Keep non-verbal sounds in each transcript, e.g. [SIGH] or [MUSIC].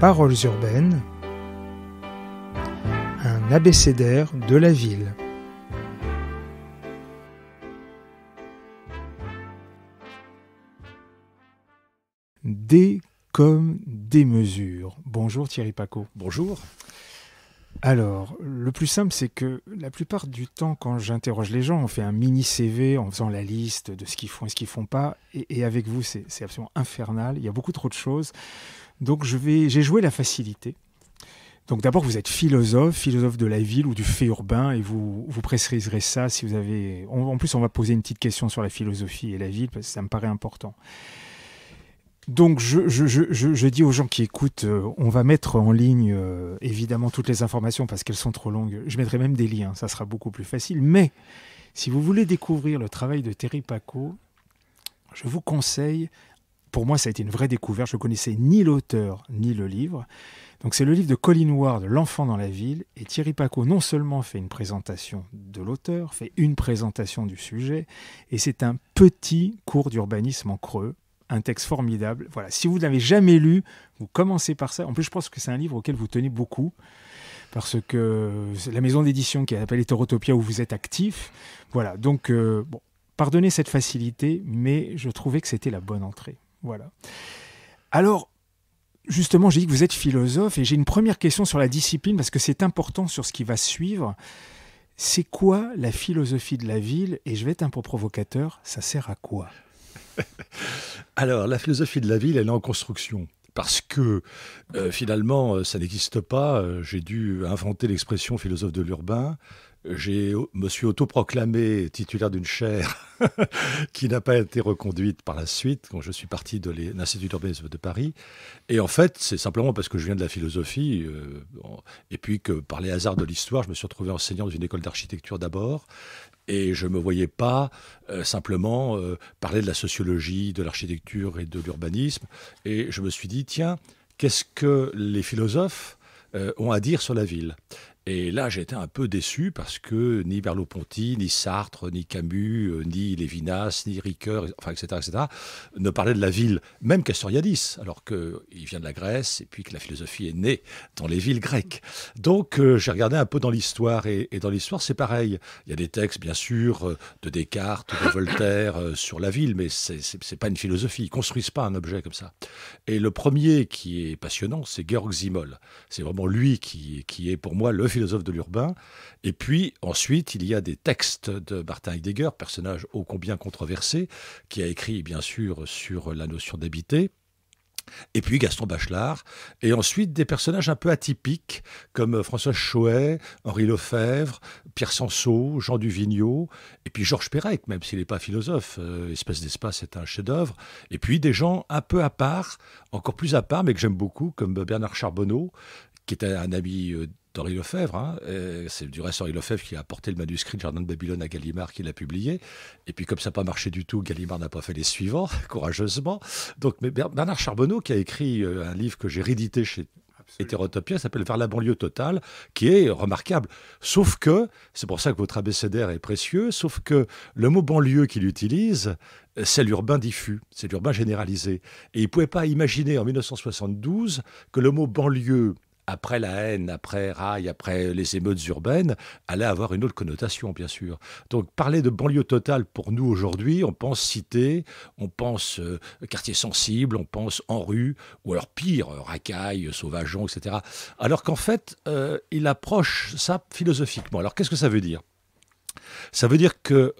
paroles urbaines, un abécédaire de la ville. D comme des mesures. Bonjour Thierry Paco. Bonjour. Alors, le plus simple, c'est que la plupart du temps, quand j'interroge les gens, on fait un mini CV en faisant la liste de ce qu'ils font et ce qu'ils font pas. et avec vous, c'est absolument infernal. Il y a beaucoup trop de choses. Donc je vais, j'ai joué la facilité. Donc d'abord, vous êtes philosophe, philosophe de la ville ou du fait urbain, et vous, vous préciserez ça si vous avez... en plus, on va poser une petite question sur la philosophie et la ville, parce que ça me paraît important. Donc je, je, je, je dis aux gens qui écoutent, euh, on va mettre en ligne euh, évidemment toutes les informations parce qu'elles sont trop longues. Je mettrai même des liens, ça sera beaucoup plus facile. Mais si vous voulez découvrir le travail de Terry Paco, je vous conseille pour moi, ça a été une vraie découverte. Je ne connaissais ni l'auteur ni le livre. Donc c'est le livre de Colin Ward, L'enfant dans la ville, et Thierry Paco non seulement fait une présentation de l'auteur, fait une présentation du sujet, et c'est un petit cours d'urbanisme en creux, un texte formidable. Voilà, si vous ne l'avez jamais lu, vous commencez par ça. En plus, je pense que c'est un livre auquel vous tenez beaucoup, parce que la maison d'édition qui appelée Torotopia, où vous êtes actif, voilà, donc euh, pardonnez cette facilité, mais je trouvais que c'était la bonne entrée. Voilà. Alors, justement, j'ai dit que vous êtes philosophe et j'ai une première question sur la discipline parce que c'est important sur ce qui va suivre. C'est quoi la philosophie de la ville Et je vais être un peu provocateur, ça sert à quoi [LAUGHS] Alors, la philosophie de la ville, elle est en construction parce que euh, finalement, euh, ça n'existe pas. Euh, j'ai dû inventer l'expression philosophe de l'urbain je me suis autoproclamé titulaire d'une chaire [LAUGHS] qui n'a pas été reconduite par la suite, quand je suis parti de l'Institut d'urbanisme de Paris. Et en fait, c'est simplement parce que je viens de la philosophie, euh, et puis que par les hasards de l'histoire, je me suis retrouvé enseignant dans une école d'architecture d'abord, et je ne me voyais pas euh, simplement euh, parler de la sociologie, de l'architecture et de l'urbanisme. Et je me suis dit, tiens, qu'est-ce que les philosophes ont à dire sur la ville. Et là, j'étais un peu déçu parce que ni merleau ni Sartre, ni Camus, euh, ni Lévinas, ni Ricoeur, enfin, etc., etc., ne parlaient de la ville, même Castoriadis, alors qu'il vient de la Grèce et puis que la philosophie est née dans les villes grecques. Donc, euh, j'ai regardé un peu dans l'histoire et, dans l'histoire, c'est pareil. Il y a des textes, bien sûr, euh, de Descartes, de Voltaire sur la ville, mais c'est n'est pas une philosophie. Ils construisent pas un objet comme ça. Et le premier qui est passionnant, c'est Georg Simmel. C'est vraiment lui qui, qui est pour moi le philosophe de l'urbain. Et puis ensuite, il y a des textes de Martin Heidegger, personnage ô combien controversé, qui a écrit bien sûr sur la notion d'habiter et puis Gaston Bachelard, et ensuite des personnages un peu atypiques comme François Choet, Henri Lefebvre, Pierre Sansot, Jean Duvigneau, et puis Georges Perec, même s'il n'est pas philosophe, euh, Espèce d'espace est un chef-d'œuvre, et puis des gens un peu à part, encore plus à part, mais que j'aime beaucoup, comme Bernard Charbonneau, qui était un ami euh, d'Henri Lefebvre. Hein, c'est du reste Henri Lefebvre qui a apporté le manuscrit de Jardin de Babylone à Gallimard, qui l'a publié. Et puis, comme ça n'a pas marché du tout, Gallimard n'a pas fait les suivants, [LAUGHS] courageusement. Donc, mais Bernard Charbonneau, qui a écrit euh, un livre que j'ai réédité chez Hétérotopia s'appelle Vers la banlieue totale, qui est remarquable. Sauf que, c'est pour ça que votre abécédaire est précieux, sauf que le mot banlieue qu'il utilise, euh, c'est l'urbain diffus, c'est l'urbain généralisé. Et il ne pouvait pas imaginer en 1972 que le mot banlieue après la haine, après rail, après les émeutes urbaines, allait avoir une autre connotation, bien sûr. Donc parler de banlieue totale pour nous aujourd'hui, on pense cité, on pense euh, quartier sensible, on pense en rue, ou alors pire, euh, racaille, sauvageon, etc. Alors qu'en fait, euh, il approche ça philosophiquement. Alors qu'est-ce que ça veut dire Ça veut dire que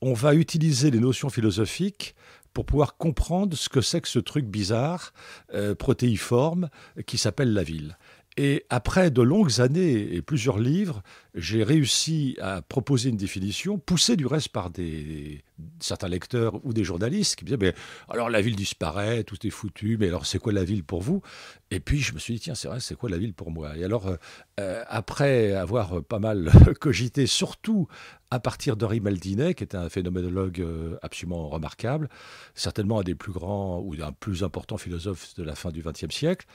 on va utiliser les notions philosophiques pour pouvoir comprendre ce que c'est que ce truc bizarre, euh, protéiforme, qui s'appelle la ville. Et après de longues années et plusieurs livres, j'ai réussi à proposer une définition, poussée du reste par des, certains lecteurs ou des journalistes qui me disaient mais, Alors la ville disparaît, tout est foutu, mais alors c'est quoi la ville pour vous Et puis je me suis dit Tiens, c'est vrai, c'est quoi la ville pour moi Et alors, euh, après avoir pas mal [LAUGHS] cogité, surtout à partir d'Henri Maldinet, qui était un phénoménologue euh, absolument remarquable, certainement un des plus grands ou un plus important philosophe de la fin du XXe siècle,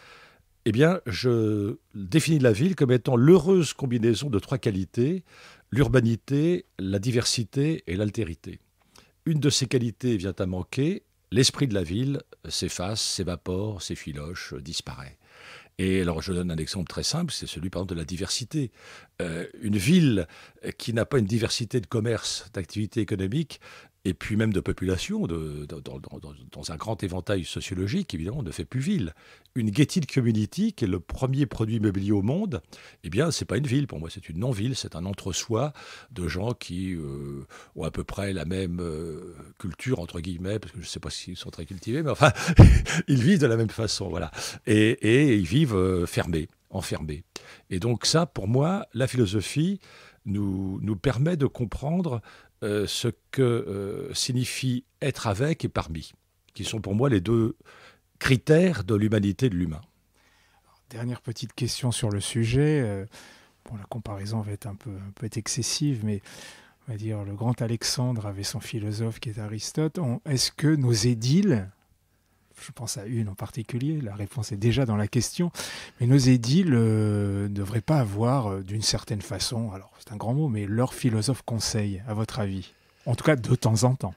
eh bien, je définis la ville comme étant l'heureuse combinaison de trois qualités, l'urbanité, la diversité et l'altérité. Une de ces qualités vient à manquer, l'esprit de la ville s'efface, s'évapore, s'effiloche, disparaît. Et alors je donne un exemple très simple, c'est celui par exemple de la diversité. Euh, une ville qui n'a pas une diversité de commerce, d'activité économique et puis même de population, de, dans, un grand éventail sociologique, évidemment, ne fait plus ville. Une gated community, qui est le premier produit immobilier au monde, eh bien, c'est pas une ville. Pour moi, c'est une non-ville, c'est un entre-soi de gens qui euh, ont à peu près la même euh, culture, entre guillemets, parce que je ne sais pas s'ils sont très cultivés, mais enfin, [LAUGHS] ils vivent de la même façon, voilà. Et, ils vivent euh, fermés, enfermés. Et donc ça, pour moi, la philosophie nous, nous permet de comprendre euh, ce que euh, signifie être avec et parmi, qui sont pour moi les deux critères de l'humanité de l'humain. Dernière petite question sur le sujet. Euh, la comparaison va être un peu, excessive, mais on va dire le grand Alexandre avait son philosophe qui est Aristote. Est-ce que nos édiles je pense à une en particulier, la réponse est déjà dans la question, mais nos édiles euh, ne devraient pas avoir, euh, d'une certaine façon, alors c'est un grand mot, mais leur philosophe conseil, à votre avis En tout cas, de temps en temps.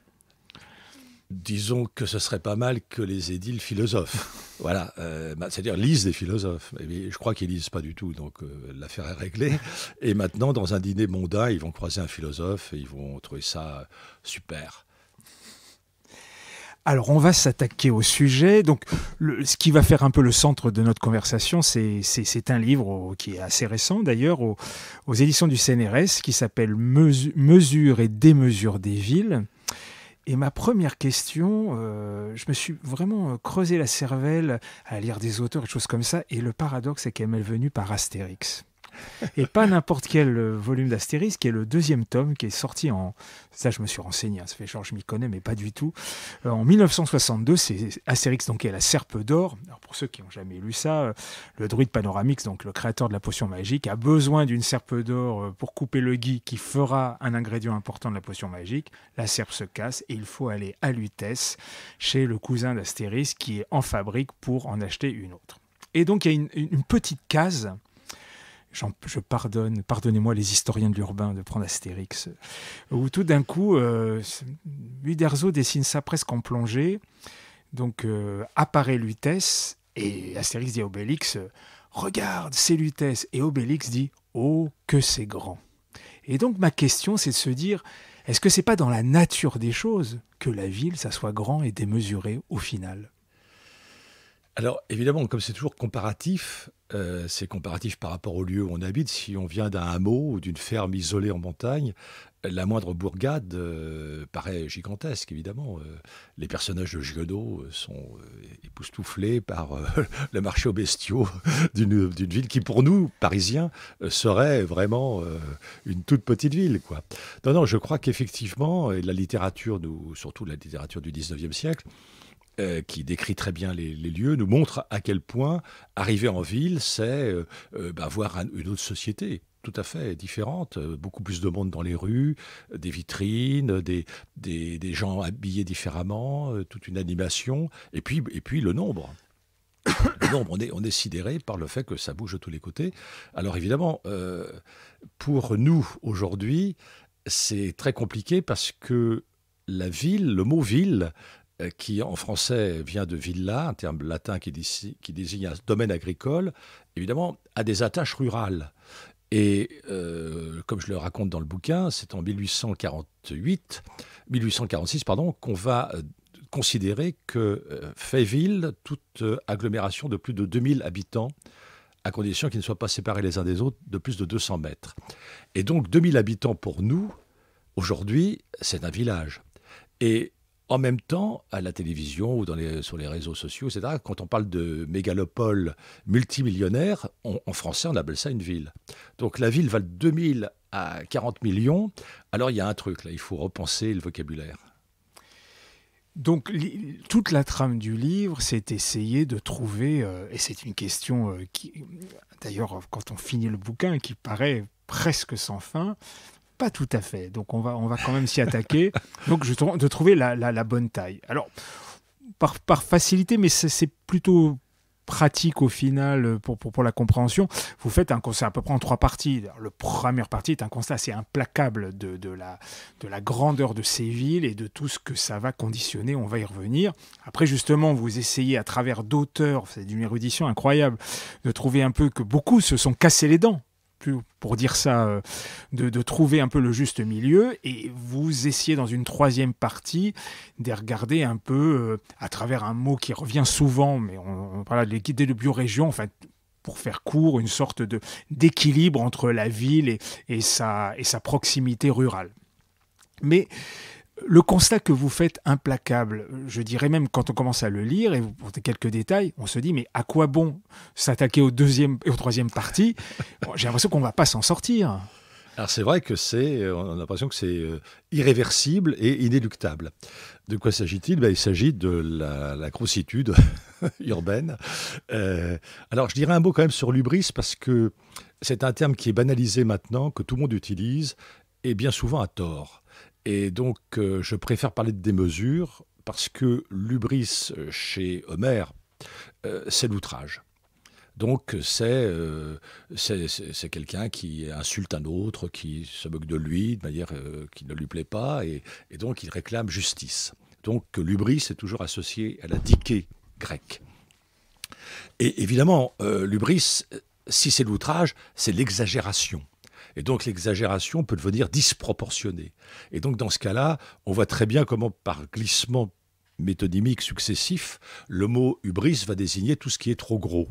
Disons que ce serait pas mal que les édiles philosophes, [LAUGHS] voilà, euh, bah, c'est-à-dire lisent des philosophes. Et eh je crois qu'ils lisent pas du tout, donc l'affaire est réglée. Et maintenant, dans un dîner mondain, ils vont croiser un philosophe et ils vont trouver ça super. Alors, on va s'attaquer au sujet. Donc, ce qui va faire un peu le centre de notre conversation, c'est un livre qui est assez récent d'ailleurs, aux, éditions du CNRS, qui s'appelle Mesures et démesures des villes. Et ma première question, euh, je me suis vraiment euh, creusé la cervelle à lire des auteurs et des choses comme ça. Et le paradoxe est qu'elle m'est venue par Astérix. [LAUGHS] et pas n'importe quel euh, volume d'Astérix qui est le deuxième tome, qui est sorti en. Ça, je me suis renseigné, hein, ça fait genre, je m'y connais, mais pas du tout. Euh, en 1962, c'est Astérix, donc, qui est la Serpe d'Or. pour ceux qui n'ont jamais lu ça, euh, le druide Panoramix, donc le créateur de la potion magique, a besoin d'une Serpe d'Or pour couper le gui qui fera un ingrédient important de la potion magique. La Serpe se casse et il faut aller à Lutèce, chez le cousin d'Astérix qui est en fabrique pour en acheter une autre. Et donc, il y a une petite case je pardonne, pardonnez-moi les historiens de l'urbain de prendre Astérix, euh, où tout d'un coup, euh, Uderzo dessine ça presque en plongée. Donc euh, apparaît Lutèce et Astérix dit à Obélix Regarde, c'est Lutèce. Et Obélix dit Oh, que c'est grand. Et donc ma question, c'est de se dire est-ce que c'est pas dans la nature des choses que la ville, ça soit grand et démesuré au final alors évidemment, comme c'est toujours comparatif, euh, c'est comparatif par rapport au lieu où on habite. Si on vient d'un hameau ou d'une ferme isolée en montagne, la moindre bourgade euh, paraît gigantesque, évidemment. Euh, les personnages de Giodo sont époustouflés par [LAUGHS] le marché aux bestiaux [LAUGHS] d'une ville qui, pour nous, Parisiens, serait vraiment une toute petite ville. Quoi. Non, non, je crois qu'effectivement, la littérature, nous, surtout la littérature du 19e siècle, euh, qui décrit très bien les, lieux, nous montre à quel point arriver en ville, c'est euh, euh, bah, voir une autre société tout à fait différente, beaucoup plus de monde dans les rues, des vitrines, des, gens habillés différemment, toute une animation, et puis, et puis le nombre. Le nombre, on est, on est sidéré par le fait que ça bouge de tous les côtés. Alors évidemment, pour nous aujourd'hui, c'est très compliqué parce que la ville, le mot ville, euh, qui en français vient de villa, un terme latin qui, désigne, qui désigne un domaine agricole, évidemment, a des attaches rurales. Et euh, comme je le raconte dans le bouquin, c'est en 1848, 1846 pardon, qu'on va euh, considérer que ville toute agglomération de plus de 2000 habitants, à condition qu'ils ne soient pas séparés les uns des autres de plus de 200 mètres. Et donc 2000 habitants pour nous, aujourd'hui, c'est un village. Et en même temps, à la télévision ou sur les réseaux sociaux, etc., quand on parle de mégalopole multimillionnaire, en français, on appelle ça une ville. Donc la ville va de 2000 à 40 millions. Alors il y a un truc, là, il faut repenser le vocabulaire. Donc toute la trame du livre, c'est essayer de trouver, euh, et c'est une question euh, qui, d'ailleurs, quand on finit le bouquin, qui paraît presque sans fin, pas tout à fait. Donc on va, on va quand même s'y attaquer. [LAUGHS] Donc je de trouver la, bonne taille. Alors, par, facilité, mais c'est plutôt pratique au final euh, pour, la compréhension. Vous faites un constat à peu près en trois parties. Le première partie est un constat assez implacable de, de, la, de la grandeur de ces villes et de tout ce que ça va conditionner. On va y revenir. Après, justement, vous essayez à travers d'auteurs, c'est d'une érudition incroyable, de trouver un peu que beaucoup se sont cassés les dents pour dire ça, euh, de, trouver un peu le juste milieu. Et vous essayez dans une troisième partie de regarder un peu euh, à travers un mot qui revient souvent, mais on, parle de l'équité de biorégion, pour faire court, une sorte de d'équilibre entre la ville et, et, sa, et sa proximité rurale. Mais le constat que vous faites implacable, je dirais même quand on commence à le lire et vous portez quelques détails, on se dit mais à quoi bon s'attaquer au deuxième et au troisième parti [LAUGHS] J'ai l'impression qu'on ne va pas s'en sortir. Alors c'est vrai que c'est, euh, on a l'impression que c'est euh, irréversible et inéluctable. De quoi s'agit-il ben, Il s'agit de la, la grossitude [LAUGHS] urbaine. Euh, alors je dirais un mot quand même sur l'ubris parce que c'est un terme qui est banalisé maintenant, que tout le monde utilise et bien souvent à tort. Et donc, euh, je préfère parler de démesure parce que l'ubris euh, chez Homère, euh, c'est l'outrage. Donc c'est quelqu'un qui insulte un autre, qui se moque de lui de manière qui ne lui plaît pas, et, donc il réclame justice. Donc l'ubris est toujours associé à la diké grecque. Et évidemment, l'ubris, si c'est l'outrage, c'est l'exagération. Et donc l'exagération peut devenir disproportionnée. Et donc dans ce cas-là, on voit très bien comment par glissement métonymique successif, le mot hubris va désigner tout ce qui est trop gros.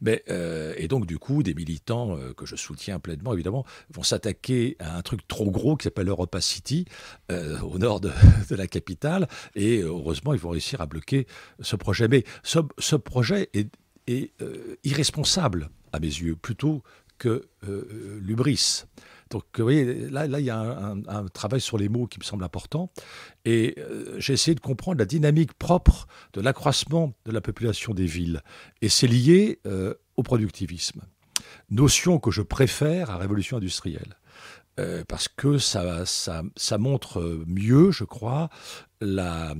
Mais, euh, et donc, du coup, des militants euh, que je soutiens pleinement, évidemment, vont s'attaquer à un truc trop gros qui s'appelle Europa City, euh, au nord [LAUGHS] de, la capitale. Et heureusement, ils vont réussir à bloquer ce projet. Mais ce, projet est, est irresponsable à mes yeux, plutôt que euh, euh l'ubris. Donc, vous voyez, là, là il y a un, travail sur les mots qui me semble important. Et euh, j'ai essayé de comprendre la dynamique propre de l'accroissement de la population des villes. Et c'est lié euh, au productivisme. Notion que je préfère à révolution industrielle. parce que ça, ça, ça, montre mieux, je crois, la,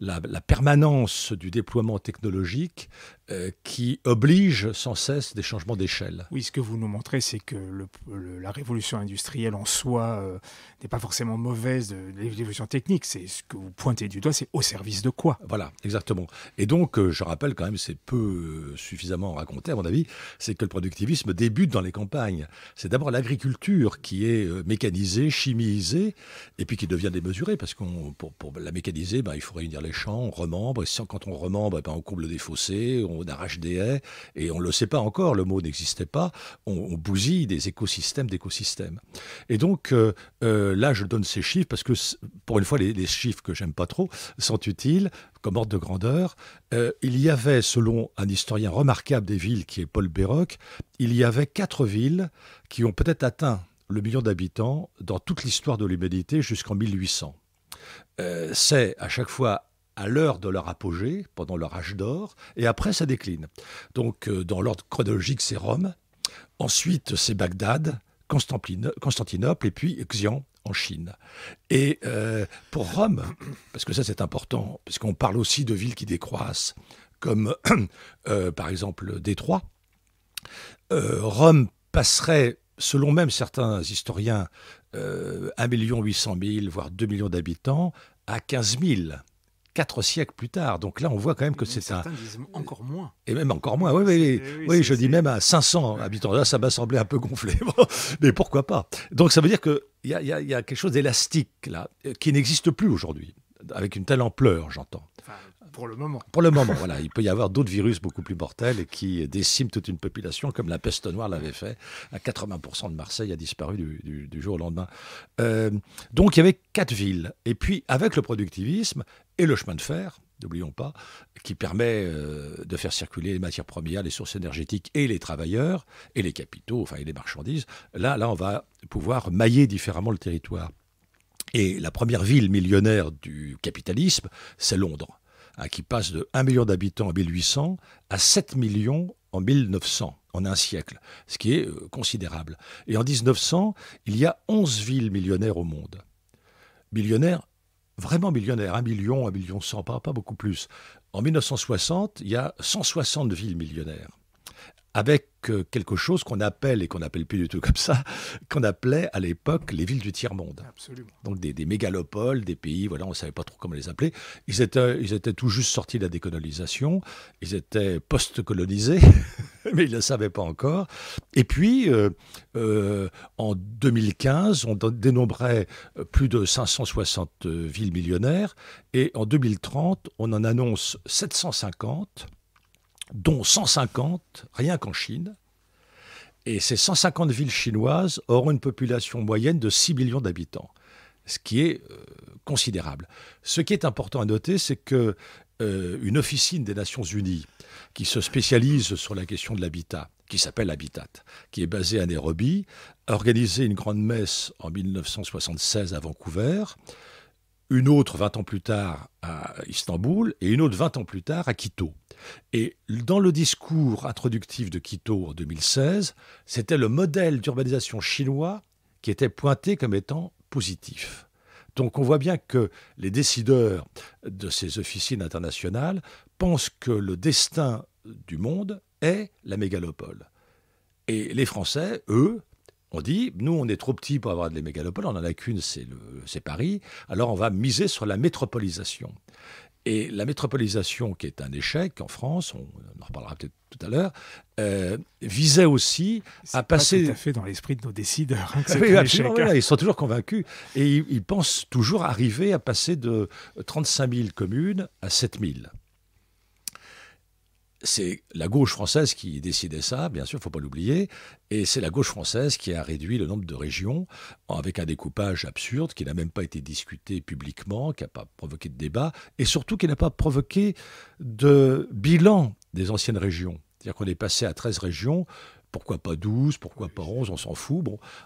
la, la permanence du déploiement technologique euh, qui oblige sans cesse des changements d'échelle. Oui, ce que vous nous montrez, c'est que le, la révolution industrielle en soi euh, n'est pas forcément mauvaise l'évolution technique. C'est ce que vous pointez du doigt, c'est au service de quoi Voilà, exactement. Et donc, euh, je rappelle quand même, c'est peu suffisamment raconté à mon avis, c'est que le productivisme débute dans les campagnes. C'est d'abord l'agriculture qui est mécanisée, chimisée, et puis qui devient démesurée, parce que pour, la mécaniser, ben, il faut réunir les champs, on remembre, et quand on remembre, ben, on comble des fossés, on on arrache des haies, et on ne le sait pas encore, le mot n'existait pas, on, bousille des écosystèmes d'écosystèmes. Et donc euh, euh, là, je donne ces chiffres parce que, pour une fois, les, chiffres que j'aime pas trop sont utiles comme ordre de grandeur. Euh, il y avait, selon un historien remarquable des villes qui est Paul Béroc, il y avait quatre villes qui ont peut-être atteint le million d'habitants dans toute l'histoire de l'humanité jusqu'en 1800. c'est à chaque fois à l'heure de leur apogée, pendant leur âge d'or, et après ça décline. Donc euh, dans l'ordre chronologique, c'est Rome, ensuite c'est Bagdad, Constantinople et puis Xian en Chine. Et euh, pour Rome, parce que ça c'est important, parce qu'on parle aussi de villes qui décroissent, comme [CLEARS THROAT] euh, par exemple Détroit, Rome passerait, selon même certains historiens, 1 800 voire 2 millions d'habitants, à 15 000 quatre siècles plus tard. Donc là, on voit quand même que c'est un. Disent encore moins. Et même encore moins. Oui, oui, oui, eh je dis même à 500 habitants. Là, ça m'a semblé un peu gonflé. [LAUGHS] Mais pourquoi pas Donc ça veut dire qu'il y, a, quelque chose d'élastique là, euh, qui n'existe plus aujourd'hui, avec une telle ampleur, j'entends. pour le moment. Pour le moment, [LAUGHS] voilà. Il peut y avoir d'autres virus beaucoup plus mortels et qui déciment toute une population, comme la peste noire l'avait fait. À 80% de Marseille a disparu du, jour au lendemain. Euh, donc il y avait quatre villes. Et puis, avec le productivisme, et le chemin de fer, n'oublions pas, qui permet euh, de faire circuler les matières premières, les sources énergétiques et les travailleurs, et les capitaux, enfin, et les marchandises. Là, là, on va pouvoir mailler différemment le territoire. Et la première ville millionnaire du capitalisme, c'est Londres, hein, qui passe de 1 million d'habitants en 1800 à 7 millions en 1900, en un siècle, ce qui est euh, considérable. Et en 1900, il y a 11 villes millionnaires au monde. Millionnaires vraiment millionnaire, un million, un million cent, pas beaucoup plus. En 1960, il y a 160 villes millionnaires avec euh, quelque chose qu'on appelle, et qu'on n'appelle plus du tout comme ça, [LAUGHS] qu'on appelait à l'époque les villes du tiers-monde. Donc des, mégalopoles, des pays, voilà, on ne savait pas trop comment les appeler. Ils étaient, ils étaient tout juste sortis de la décolonisation, ils étaient post-colonisés, [LAUGHS] mais ils ne le savaient pas encore. Et puis, euh, euh, en 2015, on dénombrait plus de 560 villes millionnaires, et en 2030, on en annonce 750 dont 150 rien qu'en Chine. Et ces 150 villes chinoises auront une population moyenne de 6 millions d'habitants, ce qui est euh, considérable. Ce qui est important à noter, c'est que euh, une officine des Nations Unies qui se spécialise sur la question de l'habitat, qui s'appelle Habitat, qui est basée à Nairobi, a organisé une grande messe en 1976 à Vancouver, une autre 20 ans plus tard à Istanbul et une autre 20 ans plus tard à Quito. Et dans le discours introductif de Quito en 2016, c'était le modèle d'urbanisation chinois qui était pointé comme étant positif. Donc on voit bien que les décideurs de ces officines internationales pensent que le destin du monde est la mégalopole. Et les Français, eux, ont dit, nous, on est trop petits pour avoir des mégalopoles, on en a qu'une, c'est Paris, alors on va miser sur la métropolisation. Et la métropolisation, qui est un échec en France, on, en reparlera peut-être tout à l'heure, euh, visait aussi à passer. Pas tout à fait dans l'esprit de nos décideurs. Hein, ah ils sont toujours convaincus et ils, ils, pensent toujours arriver à passer de 35 000 communes à 7 000 c'est la gauche française qui décidait ça, bien sûr, il ne faut pas l'oublier, et c'est la gauche française qui a réduit le nombre de régions avec un découpage absurde qui n'a même pas été discuté publiquement, qui n'a pas provoqué de débat, et surtout qui n'a pas provoqué de bilan des anciennes régions. C'est-à-dire qu'on est passé à 13 régions pourquoi pas 12, pourquoi pas 11, on s'en fout.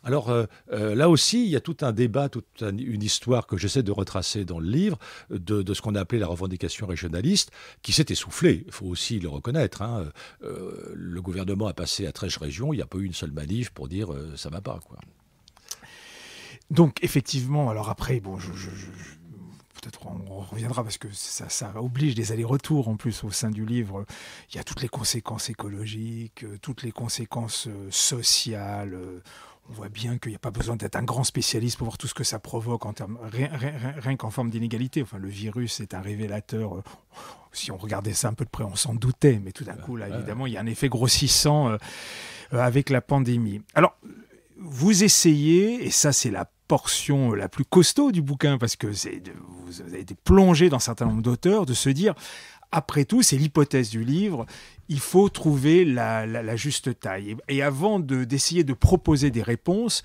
Alors euh, euh, là aussi, il y a tout un débat, toute une histoire que j'essaie de retracer dans le livre de, ce qu'on a appelé la revendication régionaliste, qui s'est essoufflée, il faut aussi le reconnaître. Hein. Euh, le gouvernement a passé à 13 régions, il n'y a pas eu une seule manif pour dire ça va pas. Quoi. Donc effectivement, alors après, bon, je peut-être on reviendra parce que ça, oblige des allers-retours en plus au sein du livre. Il y a toutes les conséquences écologiques, euh, toutes les conséquences euh, sociales. Euh, on voit bien qu'il n'y a pas besoin d'être un grand spécialiste pour voir tout ce que ça provoque en termes, rien, qu'en forme d'inégalité. Enfin, le virus est un révélateur. Si on regardait ça un peu de près, on s'en doutait, mais tout d'un coup, là, évidemment, il y a un effet grossissant avec la pandémie. Alors, vous essayez, et ça c'est la portion euh, la plus costaud du bouquin, parce que vous avez été plongé dans un certain nombre d'auteurs, de se dire, après tout, c'est l'hypothèse du livre, il faut trouver la, juste taille. Et, avant d'essayer de, proposer des réponses,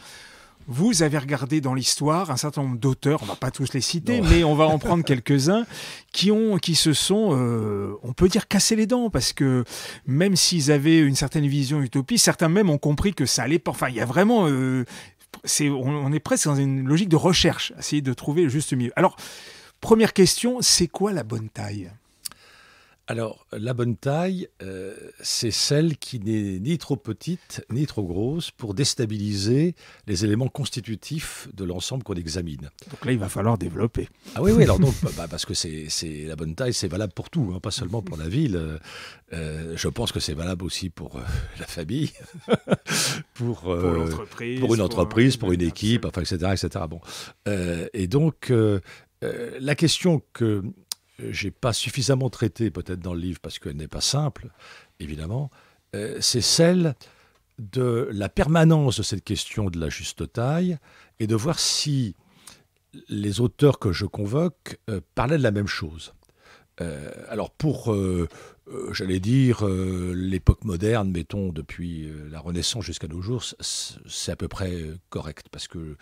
vous avez regardé dans l'histoire un certain nombre d'auteurs, on va pas tous les citer, mais on va en [LAUGHS] prendre quelques-uns qui ont, qui se sont, euh, on peut dire cassés les dents parce que même s'ils avaient une certaine vision utopie, certains même ont compris que ça allait pas. Enfin, il y a vraiment euh, on, on, est presque dans une logique de recherche, essayer de trouver le juste milieu. Alors, première question, c'est quoi la bonne taille alors, la bonne taille, euh, c'est celle qui n'est ni trop petite ni trop grosse pour déstabiliser les éléments constitutifs de l'ensemble qu'on examine. Donc là, il va falloir développer. Ah oui, oui, alors donc, [LAUGHS] bah, bah, parce que c'est, la bonne taille, c'est valable pour tout, hein, pas seulement pour la ville. Euh, euh, je pense que c'est valable aussi pour [LAUGHS] la famille, [LAUGHS] pour, une entreprise, pour, une équipe, enfin, etc. etc. Bon. et donc, la question que euh, j'ai pas suffisamment traité peut-être dans le livre parce qu'elle n'est pas simple, évidemment, euh, c'est celle de la permanence de cette question de la juste taille et de voir si les auteurs que je convoque euh, parlaient de la même chose. alors pour euh, j'allais dire, euh, l'époque moderne, mettons, depuis euh, la Renaissance jusqu'à nos jours, c'est à peu près correct, parce que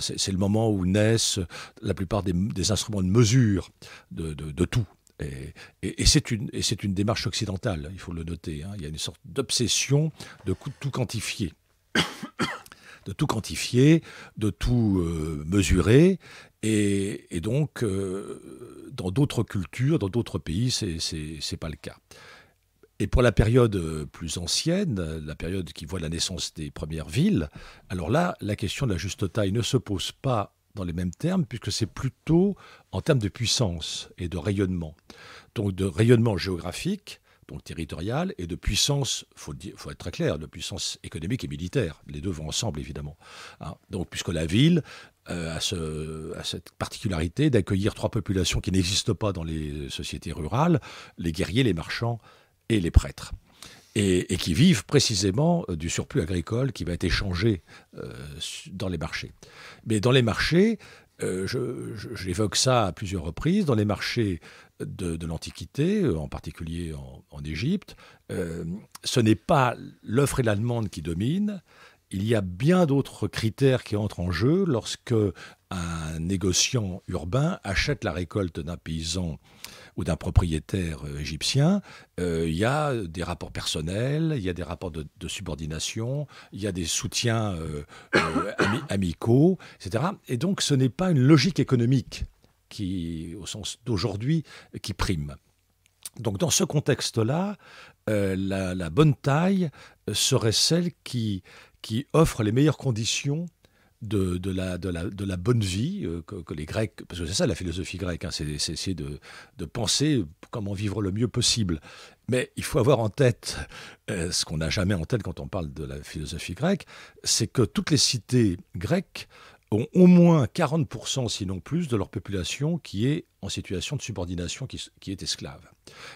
c'est le moment où naissent la plupart des, instruments de mesure de, tout. Et, c'est une, démarche occidentale, il faut le noter. Hein. Il y a une sorte d'obsession de tout quantifier de tout quantifier, de tout euh, mesurer. Et, donc, euh, dans d'autres cultures, dans d'autres pays, ce n'est pas le cas. Et pour la période euh, plus ancienne, la période qui voit la naissance des premières villes, alors là, la question de la juste taille ne se pose pas dans les mêmes termes, puisque c'est plutôt en termes de puissance et de rayonnement. Donc de rayonnement géographique, donc territoriale et de puissance, il faut, faut, être très clair, de puissance économique et militaire. Les deux vont ensemble, évidemment. Hein. donc, puisque la ville euh, a, ce, cette particularité d'accueillir trois populations qui n'existent pas dans les sociétés rurales, les guerriers, les marchands et les prêtres. Et, qui vivent précisément euh, du surplus agricole qui va être échangé euh, dans les marchés. Mais dans les marchés, euh, j'évoque ça à plusieurs reprises. Dans les marchés de, l'Antiquité, euh, en particulier en, Égypte, euh, ce n'est pas l'offre et la demande qui dominent. Il y a bien d'autres critères qui entrent en jeu lorsque un négociant urbain achète la récolte d'un paysan ou d'un propriétaire euh, égyptien, euh, il y a des rapports personnels, il y a des rapports de, subordination, il y a des soutiens euh, [COUGHS] amicaux, etc. Et donc ce n'est pas une logique économique qui, au sens d'aujourd'hui, qui prime. Donc dans ce contexte-là, la, bonne taille serait celle qui, qui offre les meilleures conditions de, la, de, la, bonne vie euh, que, les Grecs, parce que c'est ça la philosophie grecque, hein, c'est essayer de, penser comment vivre le mieux possible. Mais il faut avoir en tête, euh, ce qu'on n'a jamais en tête quand on parle de la philosophie grecque, c'est que toutes les cités grecques ont au moins 40%, sinon plus, de leur population qui est en situation de subordination, qui, est esclave.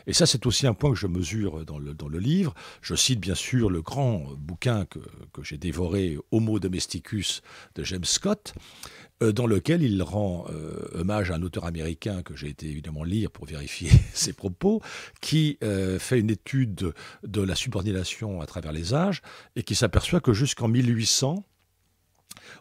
Et ça, c'est aussi un point que je mesure dans le, livre. Je cite bien sûr le grand bouquin que, j'ai dévoré, Homo Domesticus, de James Scott, euh, dans lequel il rend euh, hommage à un auteur américain que j'ai été évidemment lire pour vérifier [LAUGHS] ses propos, qui euh, fait une étude de la subordination à travers les âges et qui s'aperçoit que jusqu'en 1800,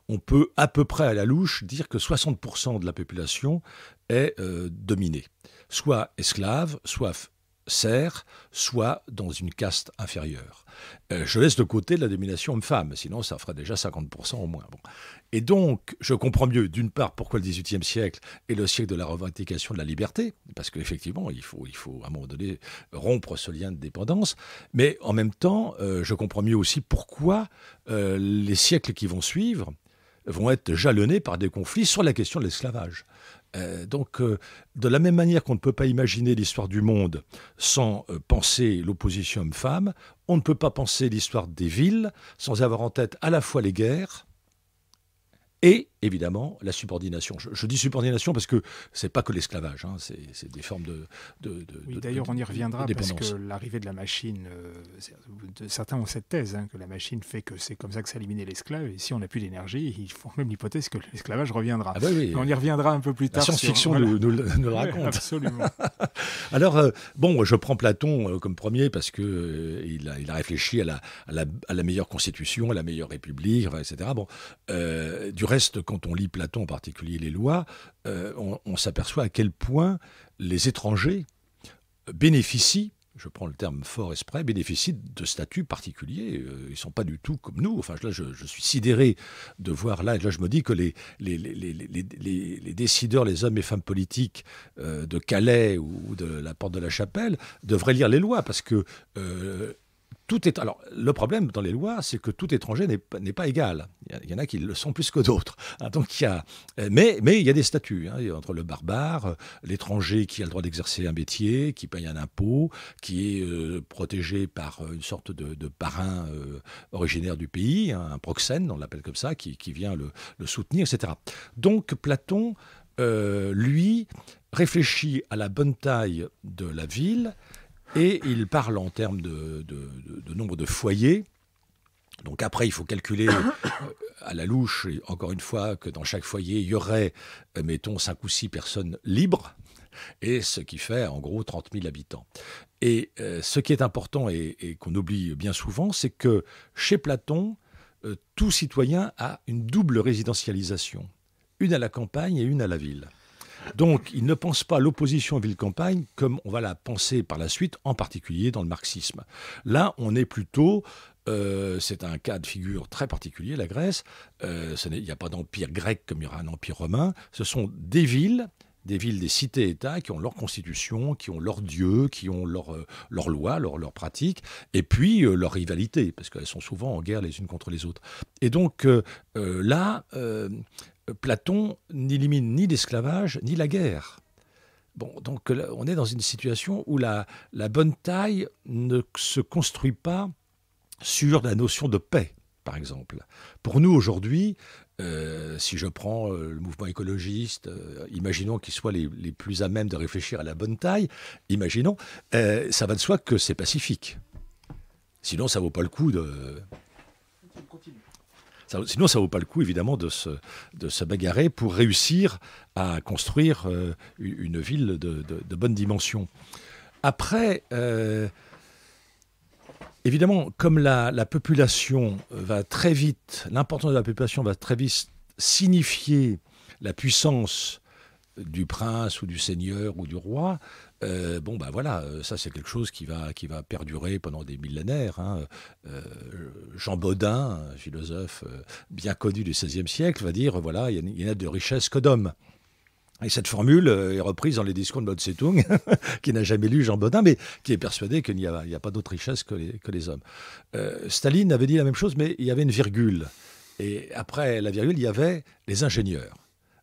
on peut à peu près à la louche dire que 60% de la population est euh, dominée, soit esclave, soit serre, soit dans une caste inférieure. Euh, je laisse de côté la domination homme-femme, sinon ça ferait déjà 50% au moins. Et donc, je comprends mieux, d'une part, pourquoi le XVIIIe siècle est le siècle de la revendication de la liberté, parce qu'effectivement, il faut, il faut à un moment donné rompre ce lien de dépendance, mais en même temps, euh, je comprends mieux aussi pourquoi euh, les siècles qui vont suivre, vont être jalonnés par des conflits sur la question de l'esclavage. Euh, donc, euh, de la même manière qu'on ne peut pas imaginer l'histoire du monde sans euh, penser l'opposition homme-femme, on ne peut pas penser l'histoire des villes sans avoir en tête à la fois les guerres et évidemment la subordination. Je, dis subordination parce que c'est pas que l'esclavage, hein, c'est des formes de. oui, d'ailleurs, on y reviendra parce que l'arrivée de la machine, euh, certains ont cette thèse hein, que la machine fait que c'est comme ça que ça l'esclave. Et si on n'a plus d'énergie, ils font même l'hypothèse que l'esclavage reviendra. Ah bah on y reviendra un peu plus tard. La science-fiction nous, le raconte. absolument. [LAUGHS] Alors euh, bon, je prends Platon euh, comme premier parce que il a, il, a, réfléchi à la, à la, à la meilleure constitution, à la meilleure république, etc. Bon, du reste quand on lit Platon, en particulier les lois, euh, on, s'aperçoit à quel point les étrangers bénéficient je prends le terme fort exprès, bénéficient de statuts particuliers. Euh, ils ne sont pas du tout comme nous. Enfin, là, je, suis sidéré de voir là, et là, je me dis que les, les, décideurs, les hommes et femmes politiques euh, de Calais ou, de la Porte de la Chapelle devraient lire les lois, parce que tout est, alors, le problème dans les lois, c'est que tout étranger n'est pas égal. Il y en a qui le sont plus que d'autres. Hein, donc, il y a, euh, mais, mais il y a des statuts. Hein, entre le barbare, euh, l'étranger qui a le droit d'exercer un métier, qui paye un impôt, qui est euh, protégé par une sorte de, parrain originaire du pays, hein, un proxène, on l'appelle comme ça, qui, vient le, soutenir, etc. Donc, Platon, lui, réfléchit à la bonne taille de la ville et il parle en termes de, nombre de foyers. Donc après, il faut calculer euh, à la louche, encore une fois, que dans chaque foyer, il y aurait, euh, mettons, 5 ou 6 personnes libres, et ce qui fait en gros 30 000 habitants. Et euh, ce qui est important et, qu'on oublie bien souvent, c'est que chez Platon, tout citoyen a une double résidentialisation, une à la campagne et une à la ville. Donc, il ne pense pas l'opposition ville-campagne comme on va la penser par la suite, en particulier dans le marxisme. Là, on est plutôt euh, c'est un cas de figure très particulier, la Grèce. Euh, il n'y a pas d'empire grec comme il y aura un empire romain. Ce sont des villes, des villes, des cités-États qui ont leur constitution, qui ont leur dieu, qui ont leur, leur loi, leur pratique, et puis euh, leur rivalité, parce qu'elles sont souvent en guerre les unes contre les autres. Et donc là, Platon n'élimine ni l'esclavage ni la guerre. Bon, donc on est dans une situation où la, bonne taille ne se construit pas sur la notion de paix, par exemple. Pour nous aujourd'hui, euh, si je prends euh, le mouvement écologiste, euh, imaginons qu'ils soient les, plus à même de réfléchir à la bonne taille, imaginons, ça va de soi que c'est pacifique. Sinon, ça vaut pas le coup de sinon, ça ne vaut pas le coup, évidemment, de se, bagarrer pour réussir à construire euh, une ville de, bonne dimension. Après, euh, évidemment, comme la, population va très vite, l'importance de la population va très vite signifier la puissance du prince ou du seigneur ou du roi, euh, bon, ben voilà, euh, ça c'est quelque chose qui va, qui va perdurer pendant des millénaires. Hein. Euh, Jean Baudin, philosophe bien connu du XVIe siècle, va dire voilà, il n'y a, de richesse que d'hommes. Et cette formule est reprise dans les discours de Mao Tse-tung, [LAUGHS] qui n'a jamais lu Jean Baudin, mais qui est persuadé qu'il n'y a, pas d'autre richesse que les, hommes. Staline avait dit la même chose, mais il y avait une virgule. Et après la virgule, il y avait les ingénieurs.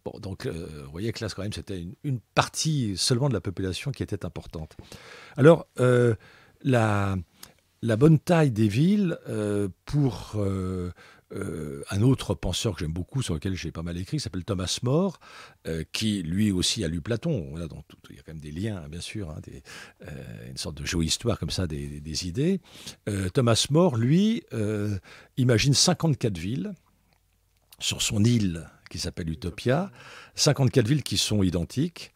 Bon, donc, euh, vous voyez que là, quand même, c'était une, partie seulement de la population qui était importante. Alors, euh, la, bonne taille des villes euh, pour un autre penseur que j'aime beaucoup, sur lequel j'ai pas mal écrit, s'appelle Thomas More, qui lui aussi a lu Platon. donc, il y a quand même des liens, hein, bien sûr, hein, une sorte de jolie histoire comme ça, des, des idées. Thomas More, lui, imagine 54 villes sur son île qui s'appelle Utopia, 54 villes qui sont identiques.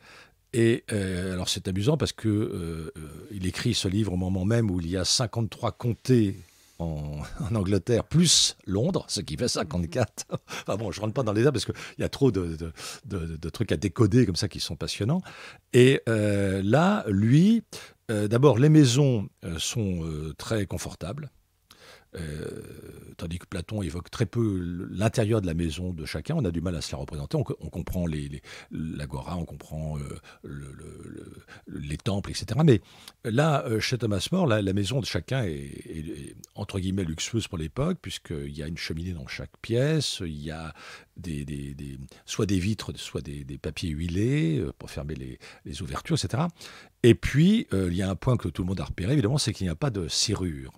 Et euh, alors c'est amusant parce que euh, il écrit ce livre au moment même où il y a 53 comtés [LAUGHS] en, Angleterre plus Londres, ce qui fait 54. [LAUGHS] enfin bon, je rentre pas dans les détails parce qu'il y a trop de, trucs à décoder comme ça qui sont passionnants. Et euh, là, lui, d'abord les maisons sont très confortables. Euh, tandis que Platon évoque très peu l'intérieur de la maison de chacun, on a du mal à se la représenter. On, comprend l'agora, on comprend euh, les temples, etc. Mais là, euh, chez Thomas More, la, maison de chacun est, entre guillemets luxueuse pour l'époque, puisqu'il y a une cheminée dans chaque pièce, il y a soit des vitres, soit des, papiers huilés pour fermer les, ouvertures, etc. Et puis, il y a un point que tout le monde a repéré, évidemment, c'est qu'il n'y a pas de serrure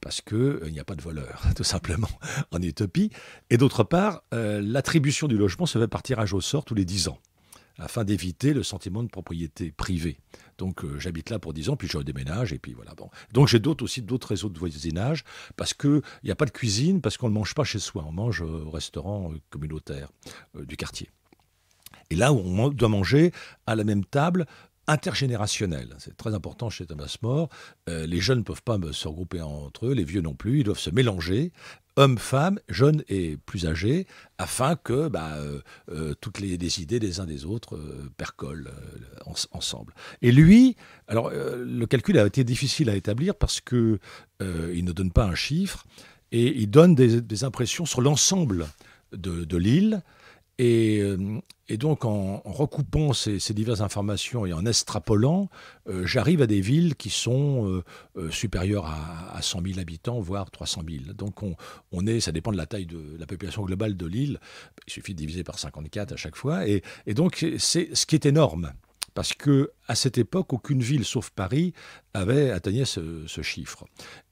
parce qu'il euh, n'y a pas de voleurs, [LAUGHS] tout simplement, [LAUGHS] en utopie. Et d'autre part, euh, l'attribution du logement se fait par tirage au sort tous les 10 ans, afin d'éviter le sentiment de propriété privée. Donc euh, j'habite là pour 10 ans, puis je déménage, et puis voilà. Donc j'ai d'autres aussi d'autres réseaux de voisinage, parce qu'il n'y a pas de cuisine, parce qu'on ne mange pas chez soi, on mange au restaurant communautaire du quartier. Et là, on doit manger à la même table intergénérationnel. C'est très important chez Thomas More. Euh, les jeunes ne peuvent pas se regrouper entre eux, les vieux non plus. Ils doivent se mélanger, hommes, femmes, jeunes et plus âgés, afin que bah, euh, euh, toutes les, idées des uns des autres percolent ensemble. Et lui, alors le calcul a été difficile à établir parce qu'il il ne donne pas un chiffre et il donne des, impressions sur l'ensemble de l'île. Euh, et, donc, en, recoupant ces, diverses informations et en extrapolant, euh, j'arrive à des villes qui sont euh, supérieures à, 100 000 habitants, voire 300 000. Donc, on, est, ça dépend de la taille de la population globale de l'île. Il suffit de diviser par 54 à chaque fois. et donc, c'est ce qui est énorme parce que à cette époque, aucune ville, sauf Paris, avait atteignait ce, chiffre.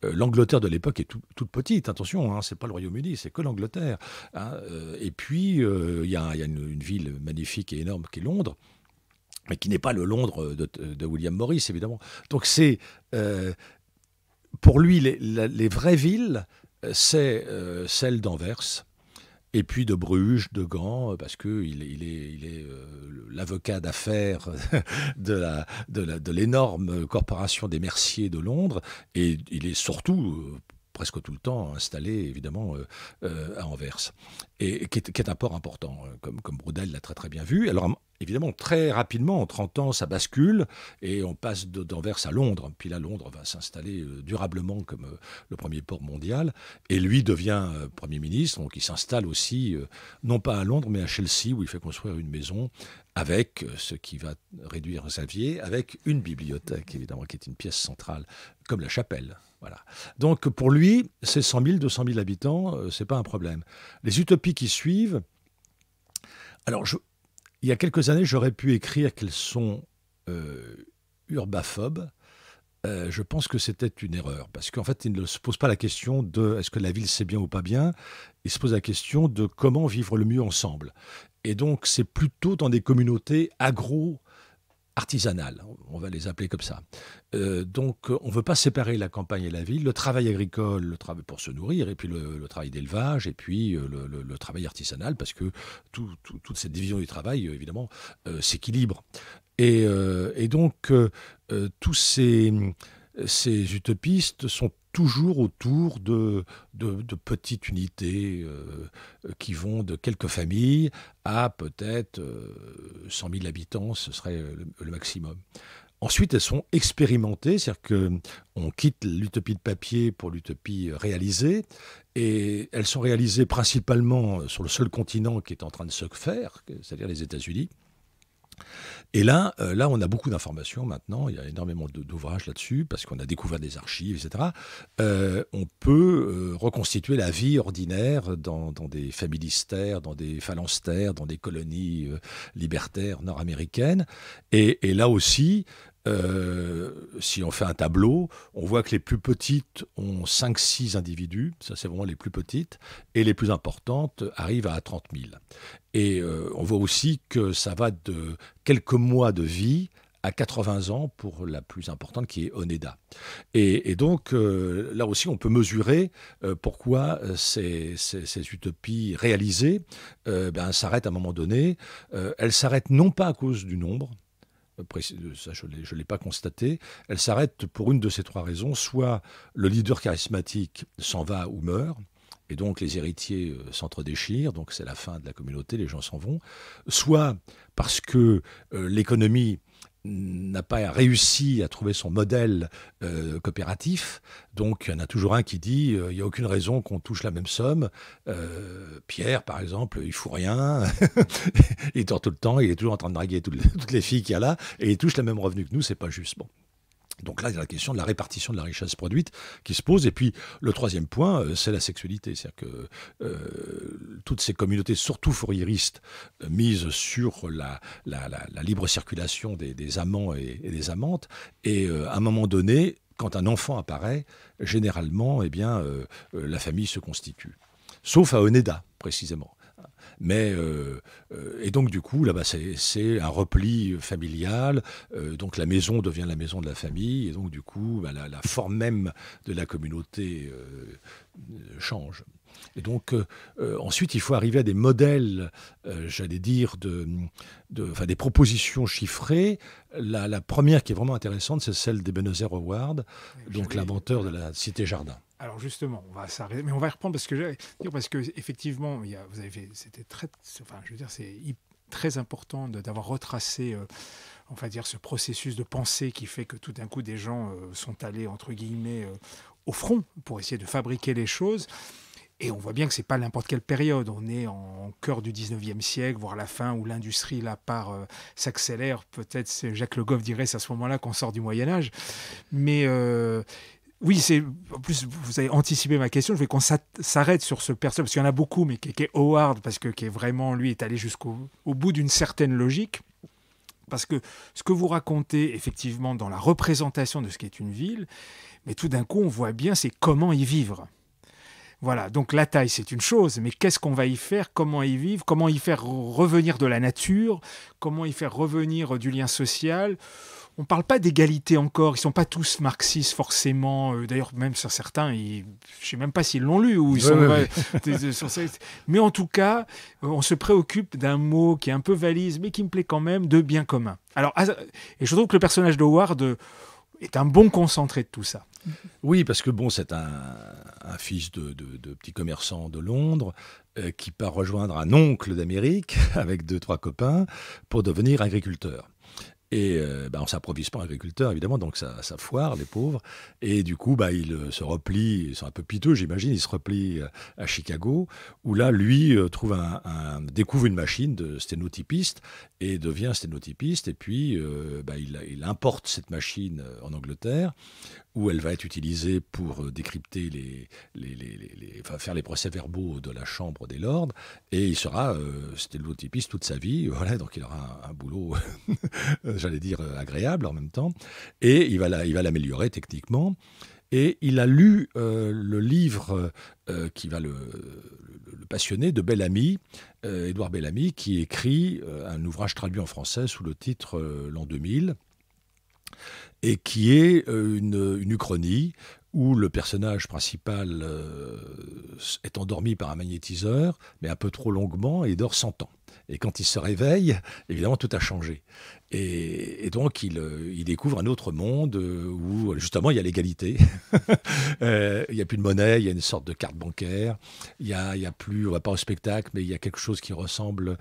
Euh, L'Angleterre de l'époque est toute petite, attention, hein, c'est pas le Royaume-Uni, c'est que l'Angleterre. Hein, euh, et puis, euh, il y a, une, ville magnifique et énorme qui est Londres mais qui n'est pas le Londres de, William Morris, évidemment. Donc c'est, pour lui, les, vraies villes, c'est celle d'Anvers, et puis de Bruges, de Gand, euh, parce qu'il il est, il est euh, l'avocat d'affaires [LAUGHS] de, la, de l'énorme euh, corporation des Merciers de Londres, et il est surtout presque tout le temps installé évidemment euh, euh, à Anvers, et qui est, un port important, euh, comme, comme l'a très très bien vu. Alors Évidemment, très rapidement, en 30 ans, ça bascule et on passe d'Anvers à Londres. Puis là, Londres va s'installer durablement comme le premier port mondial. Et lui devient Premier ministre, donc il s'installe aussi, non pas à Londres, mais à Chelsea, où il fait construire une maison avec ce qui va réduire Xavier, avec une bibliothèque, évidemment, qui est une pièce centrale, comme la chapelle. Donc pour lui, ces 100 000, 200 000 habitants, ce euh, c'est pas un problème. Les utopies qui suivent, alors il y a quelques années, j'aurais pu écrire qu'elles sont euh, urbaphobes. Euh, je pense que c'était une erreur, parce qu'en fait, il ne se pose pas la question de est-ce que la ville c'est bien ou pas bien, Il se pose la question de comment vivre le mieux ensemble. Et donc, c'est plutôt dans des communautés agro artisanales, on va les appeler comme ça. Euh, donc on ne veut pas séparer la campagne et la ville, le travail agricole, le travail pour se nourrir, et puis le, travail d'élevage, et puis euh, le, travail artisanal, parce que toute cette division du travail, euh, évidemment, s'équilibre. Et, donc tous ces utopistes sont toujours autour de, petites unités euh, qui vont de quelques familles à peut-être 100 euh, 000 habitants, ce serait le, le maximum. Ensuite, elles sont expérimentées, c'est-à-dire qu'on quitte l'utopie de papier pour l'utopie réalisée, et elles sont réalisées principalement sur le seul continent qui est en train de se faire, c'est-à-dire les États-Unis. Et là, euh, là, on a beaucoup d'informations maintenant. Il y a énormément d'ouvrages là-dessus parce qu'on a découvert des archives, etc. Euh, on peut euh, reconstituer la vie ordinaire dans, dans des familistères, dans des phalanstères, dans des colonies libertaires nord-américaines. et, là aussi, euh, si on fait un tableau, on voit que les plus petites ont 5-6 individus, ça c'est vraiment les plus petites, et les plus importantes arrivent à 30 000. Et euh, on voit aussi que ça va de quelques mois de vie à 80 ans pour la plus importante qui est Oneda. Et, donc euh, là aussi on peut mesurer pourquoi ces, utopies réalisées ben, s'arrêtent à un moment donné. elles s'arrêtent non pas à cause du nombre, je ne l'ai pas constaté, elle s'arrête pour une de ces trois raisons, soit le leader charismatique s'en va ou meurt, et donc les héritiers euh, s'entre-déchirent, donc c'est la fin de la communauté, les gens s'en vont, soit parce que euh, l'économie n'a pas réussi à trouver son modèle euh, coopératif. Donc, il y en a toujours un qui dit euh, il n'y a aucune raison qu'on touche la même somme. Euh, Pierre, par exemple, il fout rien. [LAUGHS] il dort tout le temps, il est toujours en train de draguer toutes les, filles qu'il y a là, et il touche le même revenu que nous, c'est pas juste. Bon, donc là, il y a la question de la répartition de la richesse produite qui se pose. Et puis, le troisième point, euh, c'est la sexualité. C'est-à-dire que euh, toutes ces communautés, surtout fourriéristes, euh, misent sur la, libre circulation des, amants et, des amantes. Et à un moment donné, quand un enfant apparaît, généralement, eh bien, la famille se constitue. Sauf à Oneda, précisément. Mais, euh, euh, et donc, du coup, là-bas, c'est un repli familial. Euh, donc, la maison devient la maison de la famille. Et donc, du coup, bah, la, forme même de la communauté change. Et donc, ensuite, il faut arriver à des modèles, j'allais dire, de, des propositions chiffrées. La, première qui est vraiment intéressante, c'est celle des Howard, donc l'inventeur de la cité jardin. Alors justement, on va s'arrêter, mais on va reprendre parce que parce que effectivement, il vous avez c'était très, enfin, je veux dire, c'est très important d'avoir retracé, euh, dire, ce processus de pensée qui fait que tout d'un coup des gens euh, sont allés entre guillemets euh, au front pour essayer de fabriquer les choses. Et on voit bien que c'est pas n'importe quelle période. On est en cœur du 19e siècle, voire la fin, où l'industrie, la part, s'accélère. Peut-être, Jacques Le Goff dirait, c'est à ce moment-là qu'on sort du Moyen-Âge. Mais oui, c'est en plus vous avez anticipé ma question. Je vais qu'on s'arrête sur ce personnage parce qu'il y en a beaucoup, mais qui, est Howard parce que qui est vraiment lui est allé jusqu'au bout d'une certaine logique. Parce que ce que vous racontez effectivement dans la représentation de ce qu'est une ville, mais tout d'un coup on voit bien c'est comment y vivre. Voilà, donc la taille c'est une chose, mais qu'est-ce qu'on va y faire, comment y vivre, comment y faire revenir de la nature, comment y faire revenir du lien social on ne parle pas d'égalité encore. Ils ne sont pas tous marxistes forcément. Euh, d'ailleurs, même sur certains, je ne sais même pas s'ils l'ont lu ou ils sont. mais en tout cas, euh, on se préoccupe d'un mot qui est un peu valise, mais qui me plaît quand même, de bien commun. Alors, ah, et je trouve que le personnage de Howard euh, est un bon concentré de tout ça. Oui, parce que bon, c'est un, fils de, de, de, petit commerçant de Londres qui part rejoindre un oncle d'Amérique [LAUGHS] avec deux, trois copains pour devenir agriculteur. Et euh, bah, on ne s'improvise pas agriculteur, évidemment, donc ça, ça, foire, les pauvres. Et du coup, bah, ils euh, se replie ils sont un peu piteux, j'imagine, ils se replie euh, à Chicago, où là, lui trouve un, découvre une machine de sténotypiste et devient sténotypiste. Et puis, bah, il, importe cette machine en Angleterre, où elle va être utilisée pour euh, décrypter les, faire les procès-verbaux de la Chambre des Lords, et il sera c'était euh, stéléotypiste toute sa vie, [LAUGHS] voilà, donc il aura un, boulot, [LAUGHS] j'allais dire, euh, agréable en même temps, et il va l'améliorer techniquement. Et il a lu le livre qui va le, passionner de Bellamy, Edouard Édouard Bellamy, qui écrit un ouvrage traduit en français sous le titre L'an 2000 et qui est euh, une, uchronie où le personnage principal euh, est endormi par un magnétiseur, mais un peu trop longuement, et dort 100 ans. Et quand il se réveille, évidemment, tout a changé. Et, donc, euh, il, découvre un autre monde euh, où, justement, il y a l'égalité. [LAUGHS] Euh, il n'y a plus de monnaie, il y a une sorte de carte bancaire. Il n'y a, plus, on va pas au spectacle, mais il y a quelque chose qui ressemble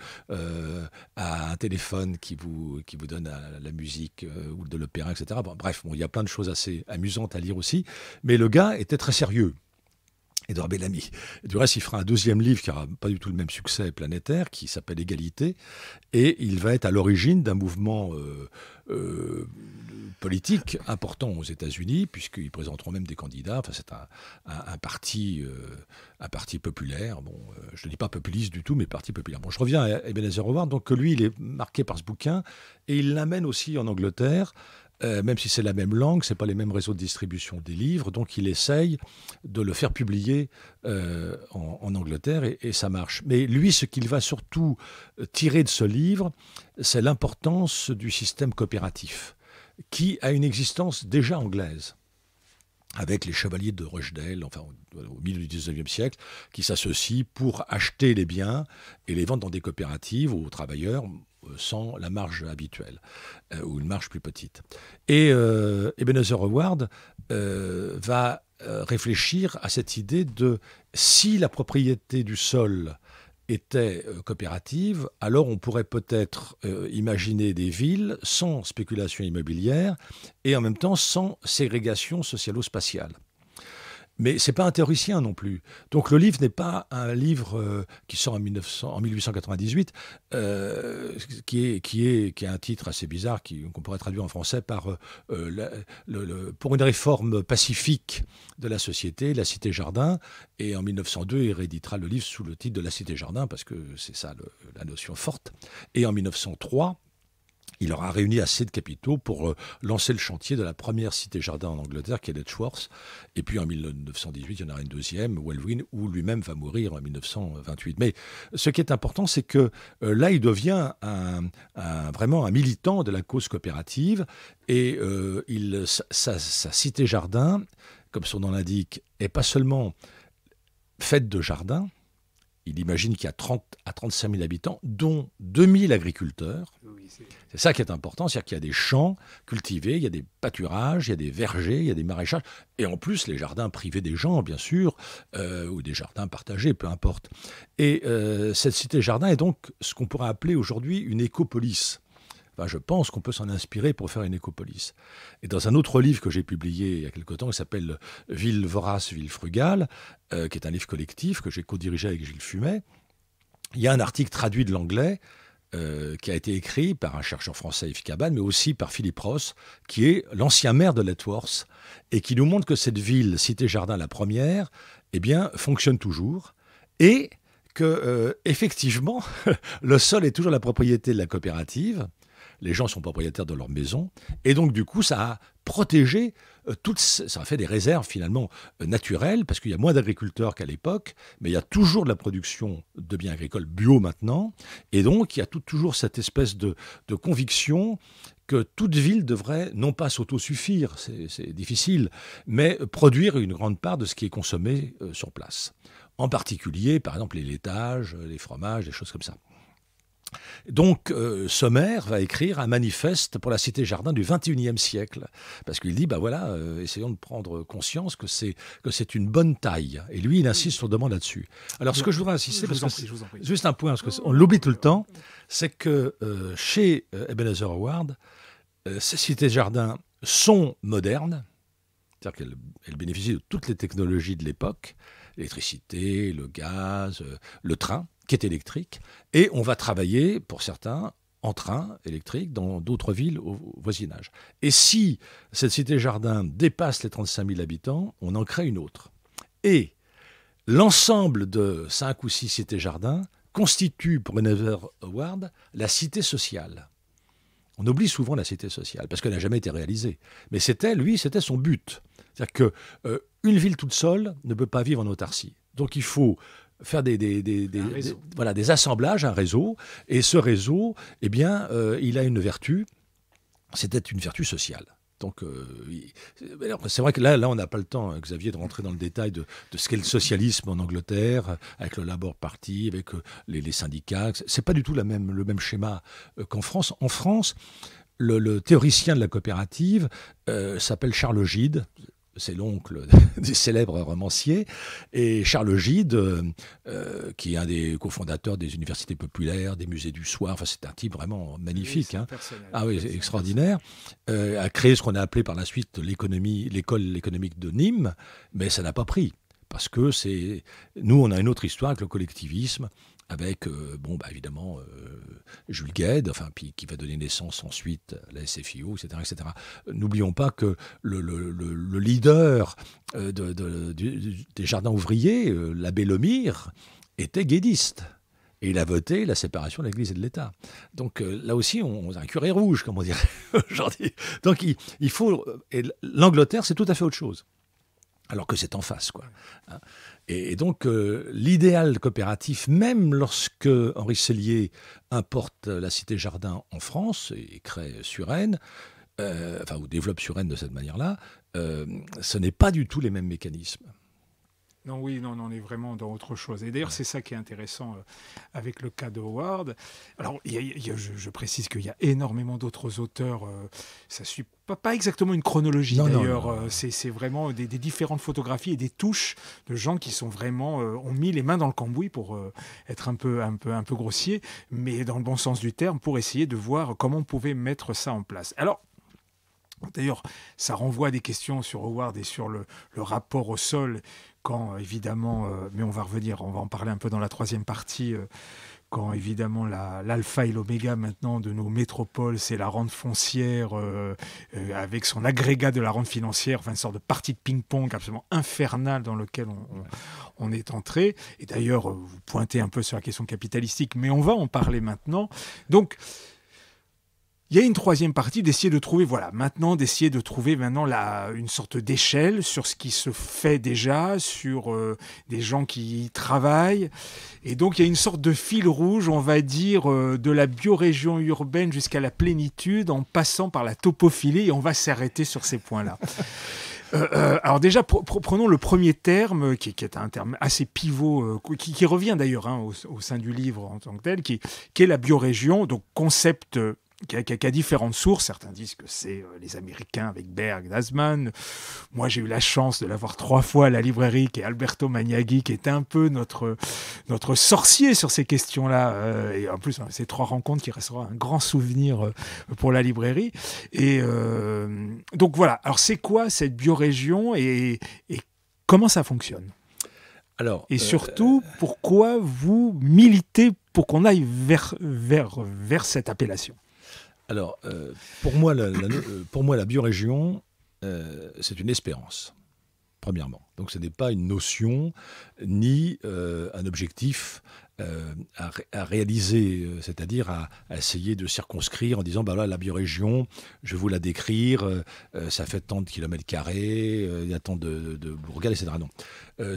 à un téléphone qui vous, qui vous donne la musique ou de l'opéra, etc. bref, il y a plein de choses assez amusantes à lire aussi. Mais le gars était très sérieux. Edouard Bellamy. Du reste, il fera un deuxième livre qui n'aura pas du tout le même succès planétaire, qui s'appelle Égalité, et il va être à l'origine d'un mouvement euh, euh, politique important aux États-Unis, puisqu'ils présenteront même des candidats. Enfin, c'est un, parti, euh, parti populaire. Bon, je ne dis pas populiste du tout, mais parti populaire. Bon, je reviens à Ebenezer Howard. Donc, lui, il est marqué par ce bouquin, et il l'amène aussi en Angleterre. Euh, même si c'est la même langue, c'est pas les mêmes réseaux de distribution des livres, donc il essaye de le faire publier euh, en, Angleterre et, ça marche. Mais lui, ce qu'il va surtout euh, tirer de ce livre, c'est l'importance du système coopératif, qui a une existence déjà anglaise avec les chevaliers de Rochdale, enfin au milieu du 19e siècle, qui s'associent pour acheter les biens et les vendre dans des coopératives aux travailleurs. Euh, sans la marge habituelle, euh, ou une marge plus petite. Et euh, Ebenezer Howard va réfléchir à cette idée de si la propriété du sol était coopérative, alors on pourrait peut-être imaginer des villes sans spéculation immobilière et en même temps sans ségrégation ou spatiale mais ce n'est pas un théoricien non plus. Donc le livre n'est pas un livre euh, qui sort en, 1900, en 1898, euh, qui, est, qui, est, a un titre assez bizarre qu'on pourrait traduire en français par euh, Pour une réforme pacifique de la société, la cité-jardin. Et en 1902, il rééditera le livre sous le titre de la cité-jardin, parce que c'est ça la notion forte. Et en 1903, il aura réuni assez de capitaux pour euh, lancer le chantier de la première cité-jardin en Angleterre, qui est l'Edgeworth. Et puis en 1918, il y en aura une deuxième, Welwyn, où lui-même va mourir en 1928. Mais ce qui est important, c'est que euh, là, il devient vraiment un militant de la cause coopérative. Et euh, il, sa, sa cité-jardin, comme son nom l'indique, est pas seulement faite de jardins, il imagine qu'il y a 30 à 35 000 habitants, dont 2 000 agriculteurs. c'est ça qui est important, c'est-à-dire qu'il y a des champs cultivés, il y a des pâturages, il y a des vergers, il y a des maraîchages, et en plus les jardins privés des gens, bien sûr, euh, ou des jardins partagés, peu importe. Et euh, cette cité-jardin est donc ce qu'on pourrait appeler aujourd'hui une écopolis. Ben, je pense qu'on peut s'en inspirer pour faire une écopolis. Et dans un autre livre que j'ai publié il y a quelque temps, qui s'appelle euh, Ville vorace, ville frugale, euh, qui est un livre collectif que j'ai co-dirigé avec Gilles Fumet, il y a un article traduit de l'anglais euh, qui a été écrit par un chercheur français, Yves Cabane, mais aussi par Philippe Ross, qui est l'ancien maire de Letworth, et qui nous montre que cette ville, cité-jardin la première, eh bien, fonctionne toujours, et que, effectivement, [LAUGHS] le sol est toujours la propriété de la coopérative, les gens sont propriétaires de leur maison, et donc du coup, ça a protégé euh, toutes, ça a fait des réserves finalement euh, naturelles, parce qu'il y a moins d'agriculteurs qu'à l'époque, mais il y a toujours de la production de biens agricoles bio maintenant, et donc il y a toujours cette espèce de, de conviction que toute ville devrait non pas s'autosuffire, c'est difficile, mais produire une grande part de ce qui est consommé euh, sur place. En particulier, par exemple, les laitages, les fromages, des choses comme ça. Donc, euh, Sommer va écrire un manifeste pour la cité jardin du XXIe siècle, parce qu'il dit, bah voilà, euh, essayons de prendre conscience que c'est que c'est une bonne taille. Et lui, il insiste sur demande là-dessus. Alors, ce que je voudrais insister, parce juste un point, parce que on l'oublie tout le temps, c'est que euh, chez Ebenezer Howard, ces cités jardins sont modernes, c'est-à-dire qu'elles bénéficient de toutes les technologies de l'époque, l'électricité, le gaz, euh, le train, qui est électrique. Et on va travailler, pour certains, en train électrique dans d'autres villes au voisinage. Et si cette cité-jardin dépasse les 35 000 habitants, on en crée une autre. Et l'ensemble de cinq ou six cités-jardins constitue pour Never Howard la cité sociale. On oublie souvent la cité sociale, parce qu'elle n'a jamais été réalisée. Mais c'était, lui, c'était son but. C'est-à-dire qu'une euh, ville toute seule ne peut pas vivre en autarcie. Donc il faut faire des, voilà, des assemblages, un réseau. Et ce réseau, eh bien, euh, il a une vertu, c'était une vertu sociale. Donc, euh, c'est vrai que là, là on n'a pas le temps, hein, Xavier, de rentrer dans le détail de, ce qu'est le socialisme en Angleterre, avec le Labour Party, avec euh, les, les syndicats. C'est pas du tout la même, le même schéma euh, qu'en France. En France, le, théoricien de la coopérative s'appelle Charles Gide, c'est l'oncle [LAUGHS] des célèbres romanciers. et Charles Gide, euh, qui est un des cofondateurs des universités populaires, des musées du soir, enfin c'est un type vraiment magnifique, hein. ah oui, extraordinaire, euh, a créé ce qu'on a appelé par la suite l'économie, l'école économique de Nîmes, mais ça n'a pas pris. Parce que c'est nous, on a une autre histoire que le collectivisme, avec, euh, bon, bah, évidemment, euh, Jules Gued, enfin, puis qui va donner naissance ensuite à la SFIO, etc. etc. N'oublions pas que le, leader euh, des jardins ouvriers, l'abbé Lemire, était guédiste. Et il a voté la séparation de l'Église et de l'État. Donc là aussi, on, a un curé rouge, comme on dirait [LAUGHS] aujourd'hui. Donc il, faut. Et l'Angleterre, c'est tout à fait autre chose. Alors que c'est en face, quoi. Hein. Et, donc, euh, l'idéal coopératif, même lorsque Henri Sellier importe la Cité Jardin en France et crée Suresnes, euh, enfin, ou développe Suresnes de cette manière-là, euh, ce n'est pas du tout les mêmes mécanismes. Non, oui, non, on est vraiment dans autre chose. Et d'ailleurs, c'est ça qui est intéressant euh, avec le cas de Howard. Alors, je, précise qu'il y a énormément d'autres auteurs. Euh, ça suit pas, exactement une chronologie d'ailleurs. Euh, c'est vraiment des, différentes photographies et des touches de gens qui sont vraiment ont mis les mains dans le cambouis pour être un peu, un peu, un peu grossier, mais dans le bon sens du terme, pour essayer de voir comment on pouvait mettre ça en place. Alors. D'ailleurs, ça renvoie à des questions sur Howard et sur le, le rapport au sol quand euh, évidemment, euh, mais on va revenir, on va en parler un peu dans la troisième partie, euh, quand évidemment l'alpha et l'oméga maintenant de nos métropoles, c'est la rente foncière avec son agrégat de la rente financière, enfin une sorte de partie de ping-pong absolument infernale dans lequel on, on est entré. Et d'ailleurs, vous pointez un peu sur la question capitalistique, mais on va en parler maintenant. Donc, il y a une troisième partie d'essayer de trouver, voilà, maintenant d'essayer de trouver maintenant une sorte d'échelle sur ce qui se fait déjà, sur euh, des gens qui y travaillent. Et donc il y a une sorte de fil rouge, on va dire, euh, de la biorégion urbaine jusqu'à la plénitude, en passant par la topophilie, et on va s'arrêter sur ces points-là. [LAUGHS] Euh, alors déjà, prenons le premier terme, qui, est un terme assez pivot, qui, revient d'ailleurs hein, au, sein du livre en tant que tel, qui, qui est la biorégion, donc concept qui a, différentes sources. Certains disent que c'est euh, les Américains avec Berg, Nasman. Moi, j'ai eu la chance de l'avoir trois fois à la librairie, qui est Alberto Magnaghi, qui est un peu notre, notre sorcier sur ces questions-là. Euh, et en plus, hein, ces trois rencontres qui restera un grand souvenir euh, pour la librairie. Et donc voilà. Alors, c'est quoi cette biorégion et, et comment ça fonctionne alors, et surtout, pourquoi vous militez pour qu'on aille vers, vers, vers cette appellation alors, euh, pour, moi, la, euh, pour moi, la biorégion, euh, c'est une espérance, premièrement. Donc, ce n'est pas une notion ni un objectif euh, à, réaliser, euh, c'est-à-dire à, essayer de circonscrire en disant bah la biorégion, je vais vous la décrire, euh, ça fait tant de kilomètres carrés, il y a tant de, de bourgades, etc.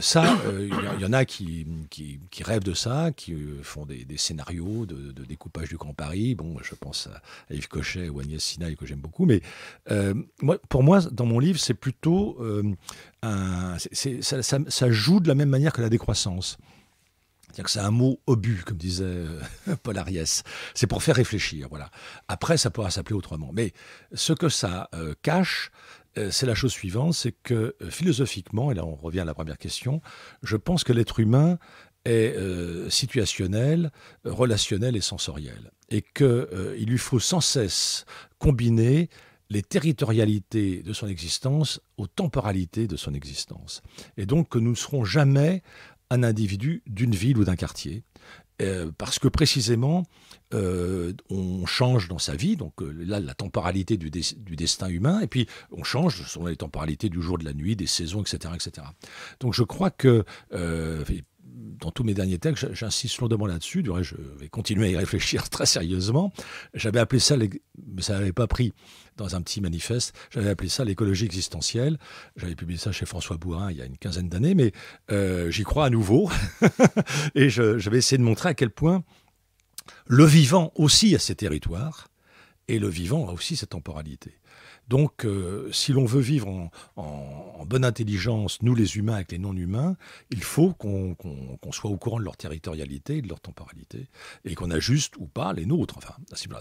ça, il y, en a qui, qui, rêvent de ça, qui font des, scénarios de, découpage du Grand Paris. Bon, je pense à Yves Cochet ou Agnès Sinaï que j'aime beaucoup, mais moi, pour moi, dans mon livre, c'est plutôt ça joue de la même manière que la décroissance cest que c'est un mot obus, comme disait euh, [LAUGHS] Paul Ariès. C'est pour faire réfléchir, voilà. Après, ça pourra s'appeler autrement. Mais ce que ça euh, cache, euh, c'est la chose suivante, c'est que philosophiquement, et là on revient à la première question, je pense que l'être humain est situationnel, relationnel et sensoriel. Et qu'il lui faut sans cesse combiner les territorialités de son existence aux temporalités de son existence. Et donc que nous ne serons jamais un individu d'une ville ou d'un quartier. Euh, parce que précisément, euh, on change dans sa vie, donc euh, là, la temporalité du, destin humain, et puis on change selon les temporalités du jour, de la nuit, des saisons, etc. etc. Donc je crois que, dans tous mes derniers textes, j'insiste lourdement là-dessus, je vais continuer à y réfléchir [LAUGHS] très sérieusement. J'avais appelé ça, mais ça n'avait pas pris dans un petit manifeste, j'avais appelé ça l'écologie existentielle. J'avais publié ça chez François Bourrin il y a une quinzaine d'années, mais euh, j'y crois à nouveau. [LAUGHS] Et je, je vais essayer de montrer à quel point le vivant aussi a ses territoires, et le vivant a aussi sa temporalité. Donc, euh, si l'on veut vivre en, bonne intelligence, nous les humains avec les non-humains, il faut qu'on soit au courant de leur territorialité, de leur temporalité, et qu'on ajuste ou pas les nôtres. Enfin,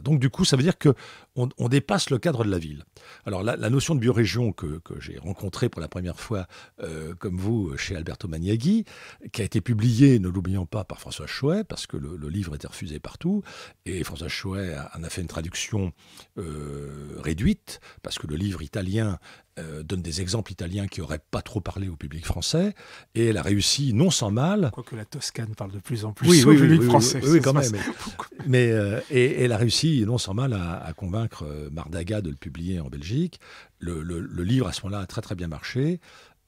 Donc, du coup, ça veut dire qu'on dépasse le cadre de la ville. Alors, la, notion de biorégion que, j'ai rencontrée pour la première fois, euh, comme vous, chez Alberto Magnaghi, qui a été publiée, ne l'oublions pas, par François Chouet, parce que le, livre était refusé partout, et François Chouet en a, fait une traduction euh, réduite, parce que le livre italien euh, donne des exemples italiens qui n'auraient pas trop parlé au public français, et elle a réussi non sans mal. Quoique la Toscane parle de plus en plus au public français. Oui, quand même. Mais, euh, et, elle a réussi non sans mal à, convaincre euh, Mardaga de le publier en Belgique. Le, livre à ce moment-là a très très bien marché.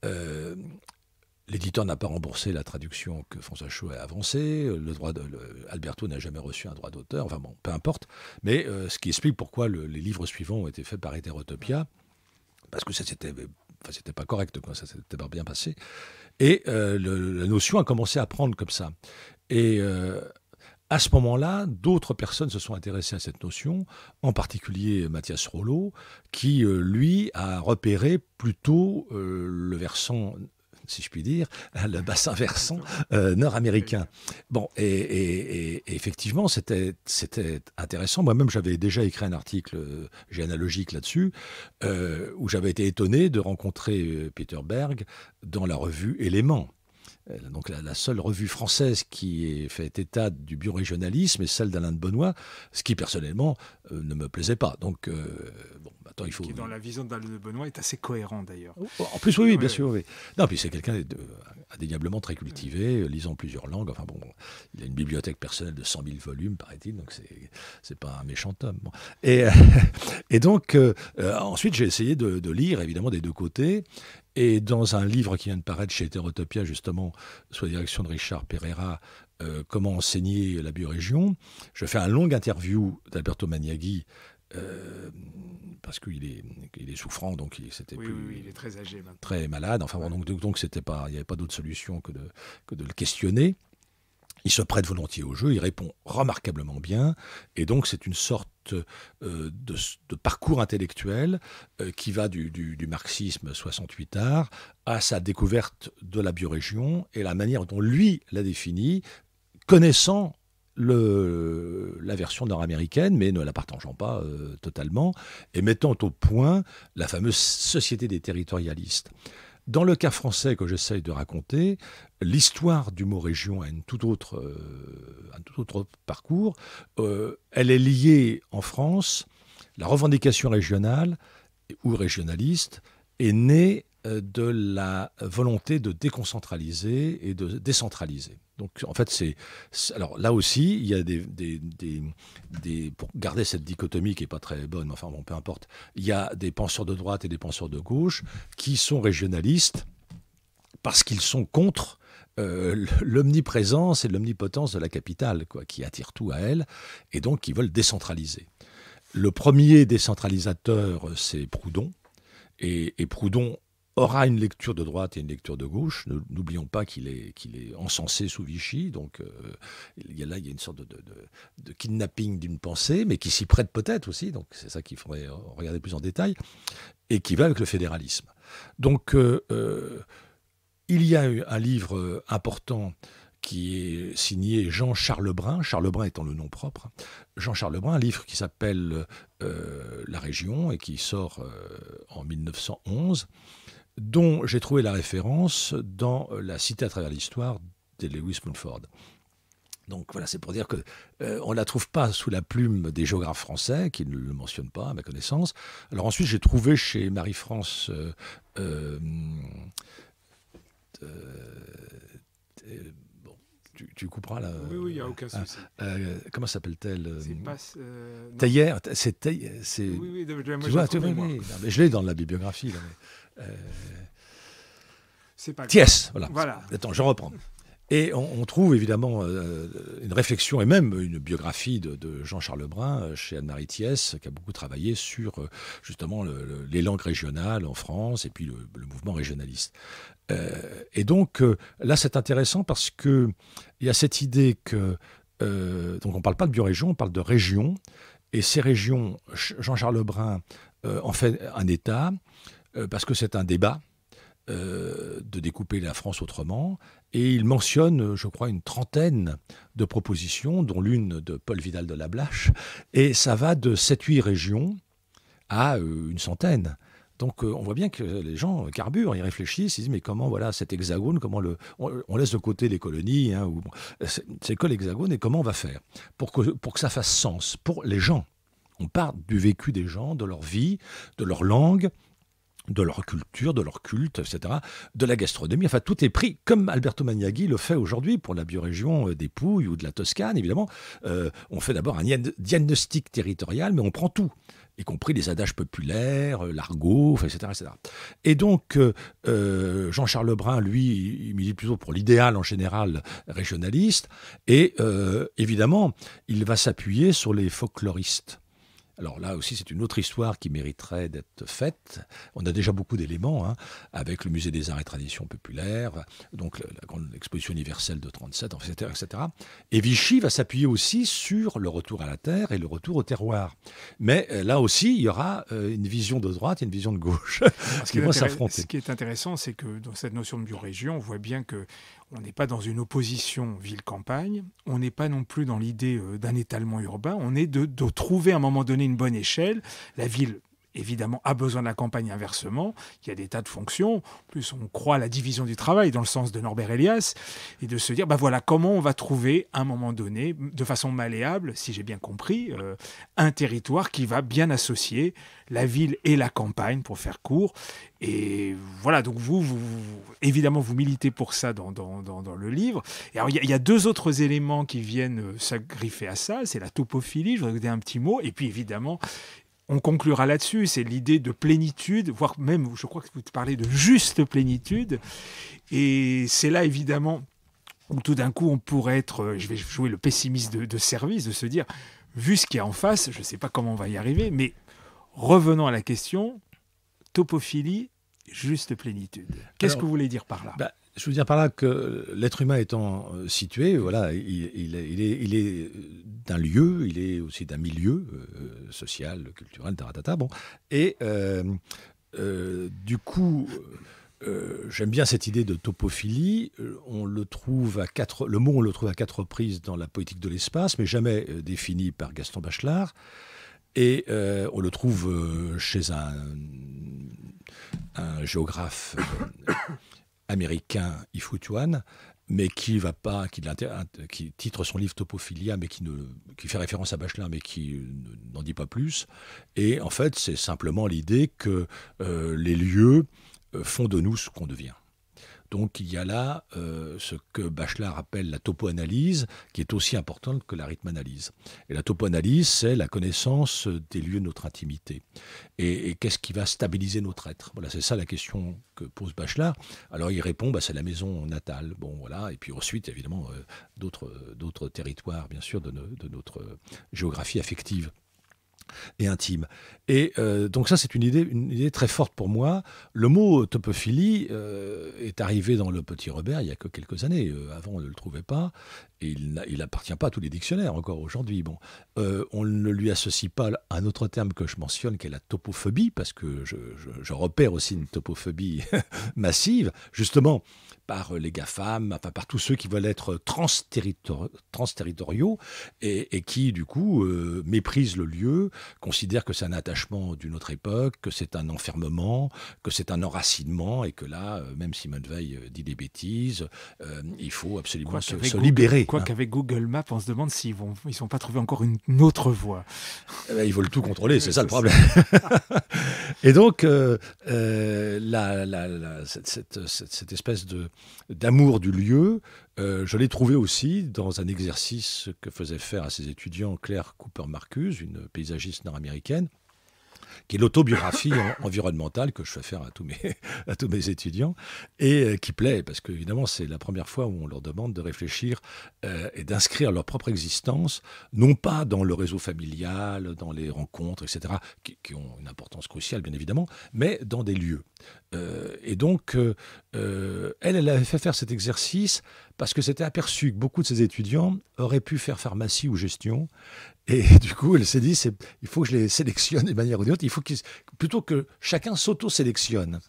Euh, L'éditeur n'a pas remboursé la traduction que François Chou a avancée. Le droit Alberto n'a jamais reçu un droit d'auteur. Enfin bon, peu importe. Mais euh, ce qui explique pourquoi les livres suivants ont été faits par Hétérotopia, parce que ça c'était, c'était pas correct, quoi. ça s'était pas bien passé. Et euh, la notion a commencé à prendre comme ça. Et euh, à ce moment-là, d'autres personnes se sont intéressées à cette notion, en particulier Mathias Rollo, qui, lui, a repéré plutôt le versant si je puis dire, [LAUGHS] le bassin versant euh, nord-américain. Bon, et, effectivement, c'était intéressant. Moi-même, j'avais déjà écrit un article géanalogique euh, là-dessus, euh, où j'avais été étonné de rencontrer Peter Berg dans la revue Éléments donc la, seule revue française qui fait état du biorégionalisme est celle d'Alain de Benoît, ce qui personnellement ne me plaisait pas. Donc bon, faut. Qui dans la vision de Benoît est assez cohérent d'ailleurs. Oh, en plus, oui, bien sûr. Non, puis c'est quelqu'un euh, indéniablement très cultivé, euh, lisant plusieurs langues. Enfin bon, il a une bibliothèque personnelle de 100 000 volumes, paraît-il, donc c'est pas un méchant homme. Et, [LAUGHS] et donc, euh, ensuite, j'ai essayé de, lire évidemment des deux côtés. Et dans un livre qui vient de paraître chez Hétérotopia, justement, sous la direction de Richard Pereira, Comment enseigner la biorégion, je fais un long interview d'Alberto Maniaghi euh, parce qu'il est, est souffrant, donc c'était plus. il est très âgé Très malade. Enfin, donc, c'était pas, il n'y avait pas d'autre solution que de, le questionner. Il se prête volontiers au jeu, il répond remarquablement bien, et donc c'est une sorte euh, de, parcours intellectuel euh, qui va du, marxisme 68 art à sa découverte de la biorégion et la manière dont lui la définit, connaissant la version nord-américaine, mais ne la partageant pas euh, totalement, et mettant au point la fameuse société des territorialistes. Dans le cas français que j'essaye de raconter, l'histoire du mot région a euh, un tout autre parcours. Euh, elle est liée en France, la revendication régionale ou régionaliste est née de la volonté de déconcentraliser et de décentraliser. Donc en fait, c'est alors là aussi, il y a des, des, pour garder cette dichotomie qui est pas très bonne. Enfin bon, peu importe. Il y a des penseurs de droite et des penseurs de gauche qui sont régionalistes parce qu'ils sont contre euh, l'omniprésence et l'omnipotence de la capitale, quoi, qui attire tout à elle, et donc qui veulent décentraliser. Le premier décentralisateur, c'est Proudhon. et, Proudhon aura une lecture de droite et une lecture de gauche. N'oublions pas qu'il est, qu'il est encensé sous Vichy, donc euh, il y a là il y a une sorte de, kidnapping d'une pensée, mais qui s'y prête peut-être aussi, donc c'est ça qu'il faudrait regarder plus en détail, et qui va avec le fédéralisme. Donc euh, euh, il y a eu un livre important qui est signé Jean charles Charles Brun étant le nom propre, Jean charles Brun, un livre qui s'appelle La Région et qui sort en 1911 dont j'ai trouvé la référence dans euh, La Cité à travers l'histoire de Lewis munford. Donc voilà, c'est pour dire que ne euh, on la trouve pas sous la plume des géographes français, qui ne le mentionnent pas à ma connaissance. Alors ensuite, j'ai trouvé chez Marie-France euh, bon, tu, couperas la... Oui, oui, il n'y a aucun ah, comment s'appelle-t-elle C'est Taillère. C'est. Oui, oui, je l'ai dans la bibliographie. Euh, c'est pas Thiès, voilà. voilà. Attends, je reprends. Et on, trouve évidemment euh, une réflexion et même une biographie de, Jean-Charles Lebrun euh, chez Anne-Marie Thiès, qui a beaucoup travaillé sur justement les langues régionales en France et puis le, mouvement régionaliste. et donc là, c'est intéressant parce qu'il y a cette idée que. donc on ne parle pas de biorégion, on parle de région. Et ces régions, Jean-Charles Lebrun en fait un État. Euh, parce que c'est un débat. Euh, de découper la France autrement. Et il mentionne, euh, je crois, une trentaine de propositions, dont l'une de Paul Vidal de la Blache. Et ça va de 7-8 régions à une centaine. Donc on voit bien que les gens carburent, ils réfléchissent, ils disent mais comment voilà cet hexagone, comment le, on, laisse de côté les colonies, hein, c'est que l'hexagone et comment on va faire pour que, pour que ça fasse sens pour les gens. On part du vécu des gens, de leur vie, de leur langue, de leur culture, de leur culte, etc., de la gastronomie. Enfin, tout est pris, comme Alberto Magnaghi le fait aujourd'hui pour la biorégion euh, des Pouilles ou de la Toscane, évidemment. Euh, on fait d'abord un diagnostic territorial, mais on prend tout, y compris les adages populaires, euh, l'argot, etc., etc. Et donc, Jean-Charles Lebrun, lui, il milite plutôt pour l'idéal en général régionaliste, et évidemment, il va s'appuyer sur les folkloristes alors là aussi, c'est une autre histoire qui mériterait d'être faite. On a déjà beaucoup d'éléments, hein, avec le musée des arts et traditions populaires, donc la grande exposition universelle de 37, etc., etc. Et Vichy va s'appuyer aussi sur le retour à la terre et le retour au terroir. Mais euh, là aussi, il y aura euh, une vision de droite et une vision de gauche [LAUGHS] ce qui vont s'affronter. Ce qui est intéressant, c'est que dans cette notion de biorégion, on voit bien que on n'est pas dans une opposition ville-campagne, on n'est pas non plus dans l'idée euh, d'un étalement urbain, on est de, trouver à un moment donné une bonne échelle. La ville évidemment, a besoin de la campagne inversement. Il y a des tas de fonctions. En plus, on croit à la division du travail dans le sens de Norbert Elias et de se dire, bah voilà, comment on va trouver à un moment donné, de façon malléable, si j'ai bien compris, euh, un territoire qui va bien associer la ville et la campagne, pour faire court. Et voilà, donc vous, vous, évidemment, vous militez pour ça dans, dans, le livre. Et alors, il y, a, deux autres éléments qui viennent euh, s'agriffer à ça. C'est la topophilie, je voudrais vous donner un petit mot. Et puis, évidemment, on conclura là-dessus, c'est l'idée de plénitude, voire même, je crois que vous parlez de juste plénitude. Et c'est là, évidemment, où tout d'un coup, on pourrait être, euh, je vais jouer le pessimiste de, service, de se dire, vu ce qu'il y a en face, je ne sais pas comment on va y arriver, mais revenons à la question, topophilie, juste plénitude. Qu'est-ce que vous voulez dire par là bah, je veux dire par là que l'être humain étant euh, situé, voilà, il, est, d'un lieu, il est aussi d'un milieu euh, euh, social, culturel, taratata. Bon, et du coup. j'aime bien cette idée de topophilie. on le trouve à quatre, le mot on le trouve à quatre reprises dans la poétique de l'espace, mais jamais défini par Gaston Bachelard. Et on le trouve chez un, un géographe américain Ifutuan, mais qui va pas, qui, titre son livre Topophilia, mais qui, ne, fait référence à Bachelin, mais qui euh, n'en dit pas plus. Et en fait, c'est simplement l'idée que euh, les lieux euh, font de nous ce qu'on devient. Donc il y a là euh, ce que Bachelard appelle la topoanalyse, qui est aussi importante que la rythme-analyse. Et la topoanalyse, c'est la connaissance des lieux de notre intimité. Et, qu'est-ce qui va stabiliser notre être Voilà, c'est ça la question que pose Bachelard. Alors il répond, bah, c'est la maison natale. Bon, voilà. Et puis ensuite, évidemment, euh, euh, d'autres territoires, bien sûr, de notre géographie affective et intime. Et euh, donc ça, c'est une idée, une idée très forte pour moi. Le mot topophilie euh, est arrivé dans Le Petit Robert il y a que quelques années. Euh, avant, on ne le trouvait pas. Et il n'appartient pas à tous les dictionnaires encore aujourd'hui. Bon, on ne lui associe pas un autre terme que je mentionne, qui est la topophobie, parce que je, je, repère aussi une topophobie [LAUGHS] massive, justement par les GAFAM, enfin par tous ceux qui veulent être transterritoriaux et, et qui, du coup, méprisent le lieu, considère que c'est un attachement d'une autre époque, que c'est un enfermement, que c'est un enracinement, et que là, euh, même Simone Veil euh, dit des bêtises, euh, il faut absolument se, libérer. Quoi hein. qu'avec Google Maps, on se demande s'ils vont, ils sont pas trouvé encore une, autre voie. [LAUGHS] Eh ben, ils veulent tout contrôler, c'est [LAUGHS] ça le problème. [LAUGHS] et donc, cette, cette, espèce d'amour du lieu, euh, je l'ai trouvé aussi dans un exercice que faisait faire à ses étudiants Claire Cooper-Marcus, une paysagiste nord-américaine, qui est l'autobiographie [LAUGHS] environnementale que je fais faire à tous mes, [LAUGHS] à tous mes étudiants et euh, qui plaît parce que évidemment c'est la première fois où on leur demande de réfléchir euh, et d'inscrire leur propre existence non pas dans le réseau familial, dans les rencontres, etc., qui, ont une importance cruciale bien évidemment, mais dans des lieux. et donc elle, elle avait fait faire cet exercice parce que c'était aperçu que beaucoup de ses étudiants auraient pu faire pharmacie ou gestion. Et [LAUGHS] du coup, elle s'est dit, il faut que je les sélectionne d'une manière ou d'une autre. Il faut qu'ils, plutôt que chacun s'auto-sélectionne.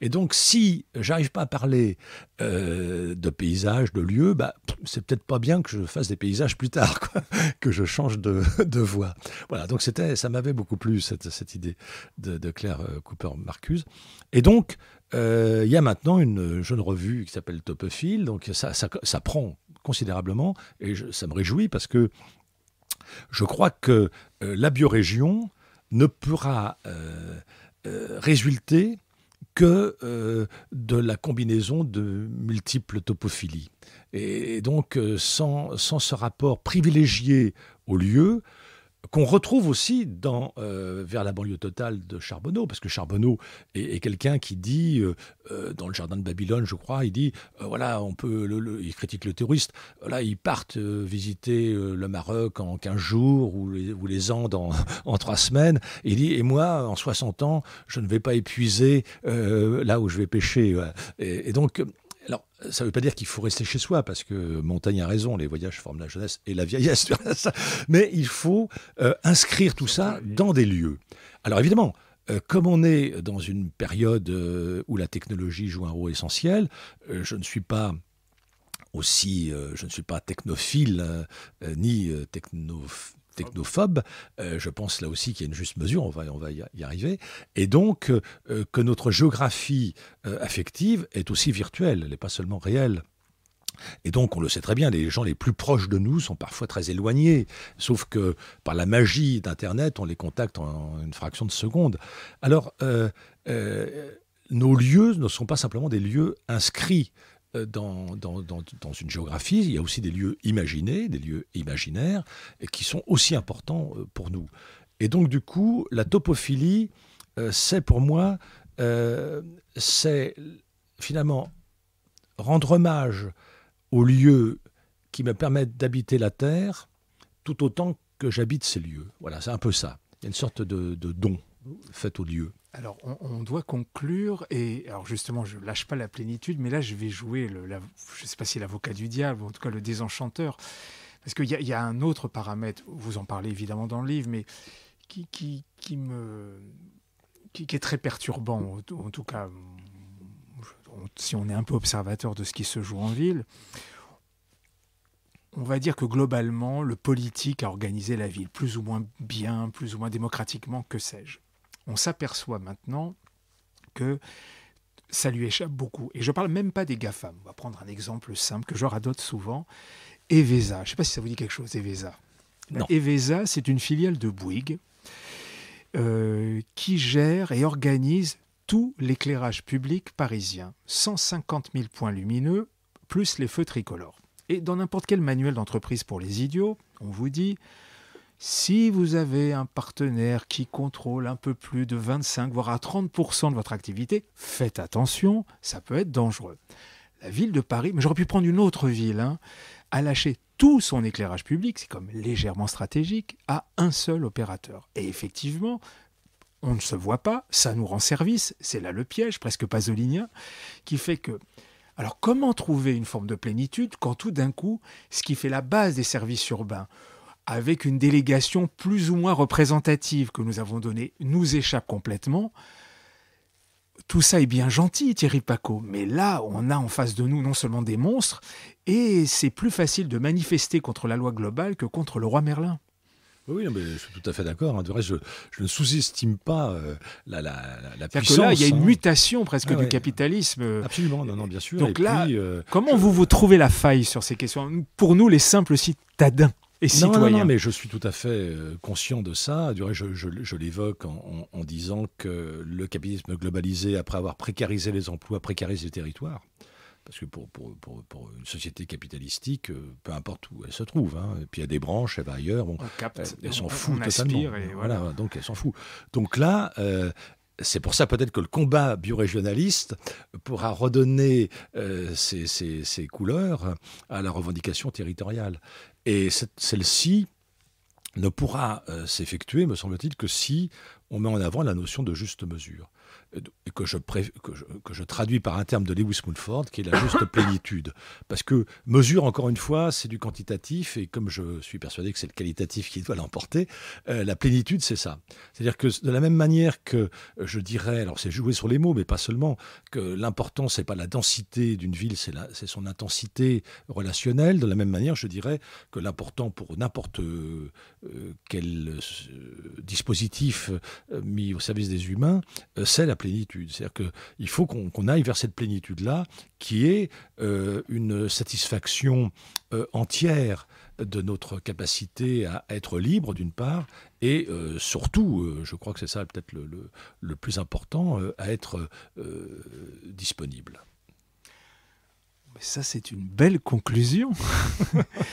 Et donc, si j'arrive pas à parler euh, de paysages, de lieux, bah, c'est peut-être pas bien que je fasse des paysages plus tard, quoi, [LAUGHS] que je change de, [LAUGHS] de voie. Voilà. Donc, c'était, ça m'avait beaucoup plu cette, cette idée de, de Claire euh, Cooper Marcuse. Et donc, euh, il y a maintenant une jeune revue qui s'appelle Topophile, donc ça, prend considérablement, et ça me réjouit parce que je crois que euh, la biorégion ne pourra euh, résulter que de la combinaison de multiples topophilies. Et donc, sans ce rapport privilégié au lieu, qu'on retrouve aussi dans euh, vers la banlieue totale de Charbonneau, parce que Charbonneau est, quelqu'un qui dit euh, euh, dans le jardin de Babylone, je crois, il dit voilà, on peut, le, il critique le terroriste Là, ils partent visiter le Maroc en 15 jours ou les, les Andes en, [LAUGHS] en 3 semaines. Et il dit et moi, en 60 ans, je ne vais pas épuiser là où je vais pêcher. et donc alors, ça ne veut pas dire qu'il faut rester chez soi, parce que Montaigne a raison, les voyages forment la jeunesse et la vieillesse. Mais il faut euh, inscrire tout ça dans des lieux. Alors évidemment, euh, comme on est dans une période euh, où la technologie joue un rôle essentiel, je ne suis pas aussi, je ne suis pas technophile ni technophile technophobe. Euh, je pense là aussi qu'il y a une juste mesure, on va, y arriver. Et donc, euh, que notre géographie euh, affective est aussi virtuelle, elle n'est pas seulement réelle. Et donc, on le sait très bien, les gens les plus proches de nous sont parfois très éloignés, sauf que par la magie d'Internet, on les contacte en une fraction de seconde. Alors, nos lieux ne sont pas simplement des lieux inscrits, euh, dans, une géographie, il y a aussi des lieux imaginés, des lieux imaginaires, qui sont aussi importants euh, pour nous. Et donc, du coup, la topophilie, euh, c'est pour moi, c'est finalement rendre hommage aux lieux qui me permettent d'habiter la Terre, tout autant que j'habite ces lieux. Voilà, c'est un peu ça. Il y a une sorte de don fait aux lieux. Alors, on, doit conclure, et alors justement, je lâche pas la plénitude, mais là, je vais jouer, le, je ne sais pas si l'avocat du diable, ou en tout cas le désenchanteur, parce qu'il y, a un autre paramètre, vous en parlez évidemment dans le livre, mais qui, me, qui, est très perturbant, en, tout cas, si on est un peu observateur de ce qui se joue en ville. On va dire que globalement, le politique a organisé la ville, plus ou moins bien, plus ou moins démocratiquement, que sais-je on s'aperçoit maintenant que ça lui échappe beaucoup. Et je ne parle même pas des GAFAM. On va prendre un exemple simple que je radote souvent. Evesa. Je ne sais pas si ça vous dit quelque chose, Evesa. Non. Euh, Evesa, c'est une filiale de Bouygues euh, qui gère et organise tout l'éclairage public parisien. 150 000 points lumineux, plus les feux tricolores. Et dans n'importe quel manuel d'entreprise pour les idiots, on vous dit si vous avez un partenaire qui contrôle un peu plus de 25 voire à 30% de votre activité, faites attention, ça peut être dangereux. La ville de Paris, mais j'aurais pu prendre une autre ville, hein, a lâché tout son éclairage public, c'est comme légèrement stratégique, à un seul opérateur. Et effectivement, on ne se voit pas, ça nous rend service, c'est là le piège presque pasolinien, qui fait que... Alors comment trouver une forme de plénitude quand tout d'un coup, ce qui fait la base des services urbains, avec une délégation plus ou moins représentative que nous avons donnée, nous échappe complètement. Tout ça est bien gentil, Thierry Paco, mais là, on a en face de nous non seulement des monstres, et c'est plus facile de manifester contre la loi globale que contre le roi Merlin. Oui, mais je suis tout à fait d'accord. Hein. De vrai, je, ne sous-estime pas euh, la, la, puissance. là, il y a une hein. mutation presque du capitalisme. Absolument, non, non, bien sûr. Donc là, euh, comment vous vous trouvez la faille sur ces questions Pour nous, les simples citadins et non, Non, mais je suis tout à fait euh, conscient de ça. Je, je, l'évoque en, disant que le capitalisme globalisé, après avoir précarisé les emplois, précarise les territoires. Parce que pour, une société capitalistique, euh, peu importe où elle se trouve, hein, et puis il y a des branches, elle va ailleurs, on elle, s'en fout totalement. voilà. donc s'en Donc là, euh, c'est pour ça peut-être que le combat biorégionaliste pourra redonner ses, couleurs à la revendication territoriale. Et celle-ci ne pourra euh, s'effectuer, me semble-t-il, que si on met en avant la notion de juste mesure que je, que, je, traduis par un terme de Lewis Mulford, qui est la juste [LAUGHS] plénitude. Parce que mesure, encore une fois, c'est du quantitatif, et comme je suis persuadé que c'est le qualitatif qui doit l'emporter, euh, la plénitude, c'est ça. C'est-à-dire que de la même manière que euh, je dirais, alors c'est jouer sur les mots, mais pas seulement, que l'important, c'est pas la densité d'une ville, c'est son intensité relationnelle, de la même manière, je dirais que l'important pour n'importe euh, quel dispositif mis au service des humains, c'est la plénitude c'est-à-dire qu'il faut qu'on aille vers cette plénitude-là, qui est euh, une satisfaction euh, entière de notre capacité à être libre, d'une part, et euh, surtout, je crois que c'est ça peut-être le, plus important, à être disponible. Mais ça, c'est une belle conclusion. [LAUGHS]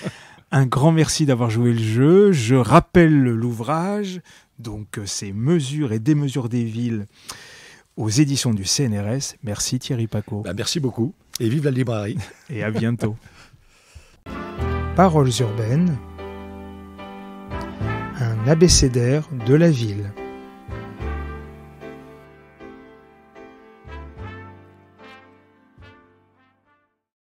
Un grand merci d'avoir joué le jeu. Je rappelle l'ouvrage, donc ces mesures et démesures des villes aux éditions du CNRS. Merci Thierry Paco. Bah merci beaucoup et vive la librairie. [LAUGHS] Et à bientôt. Paroles urbaines, un abécédaire de la ville.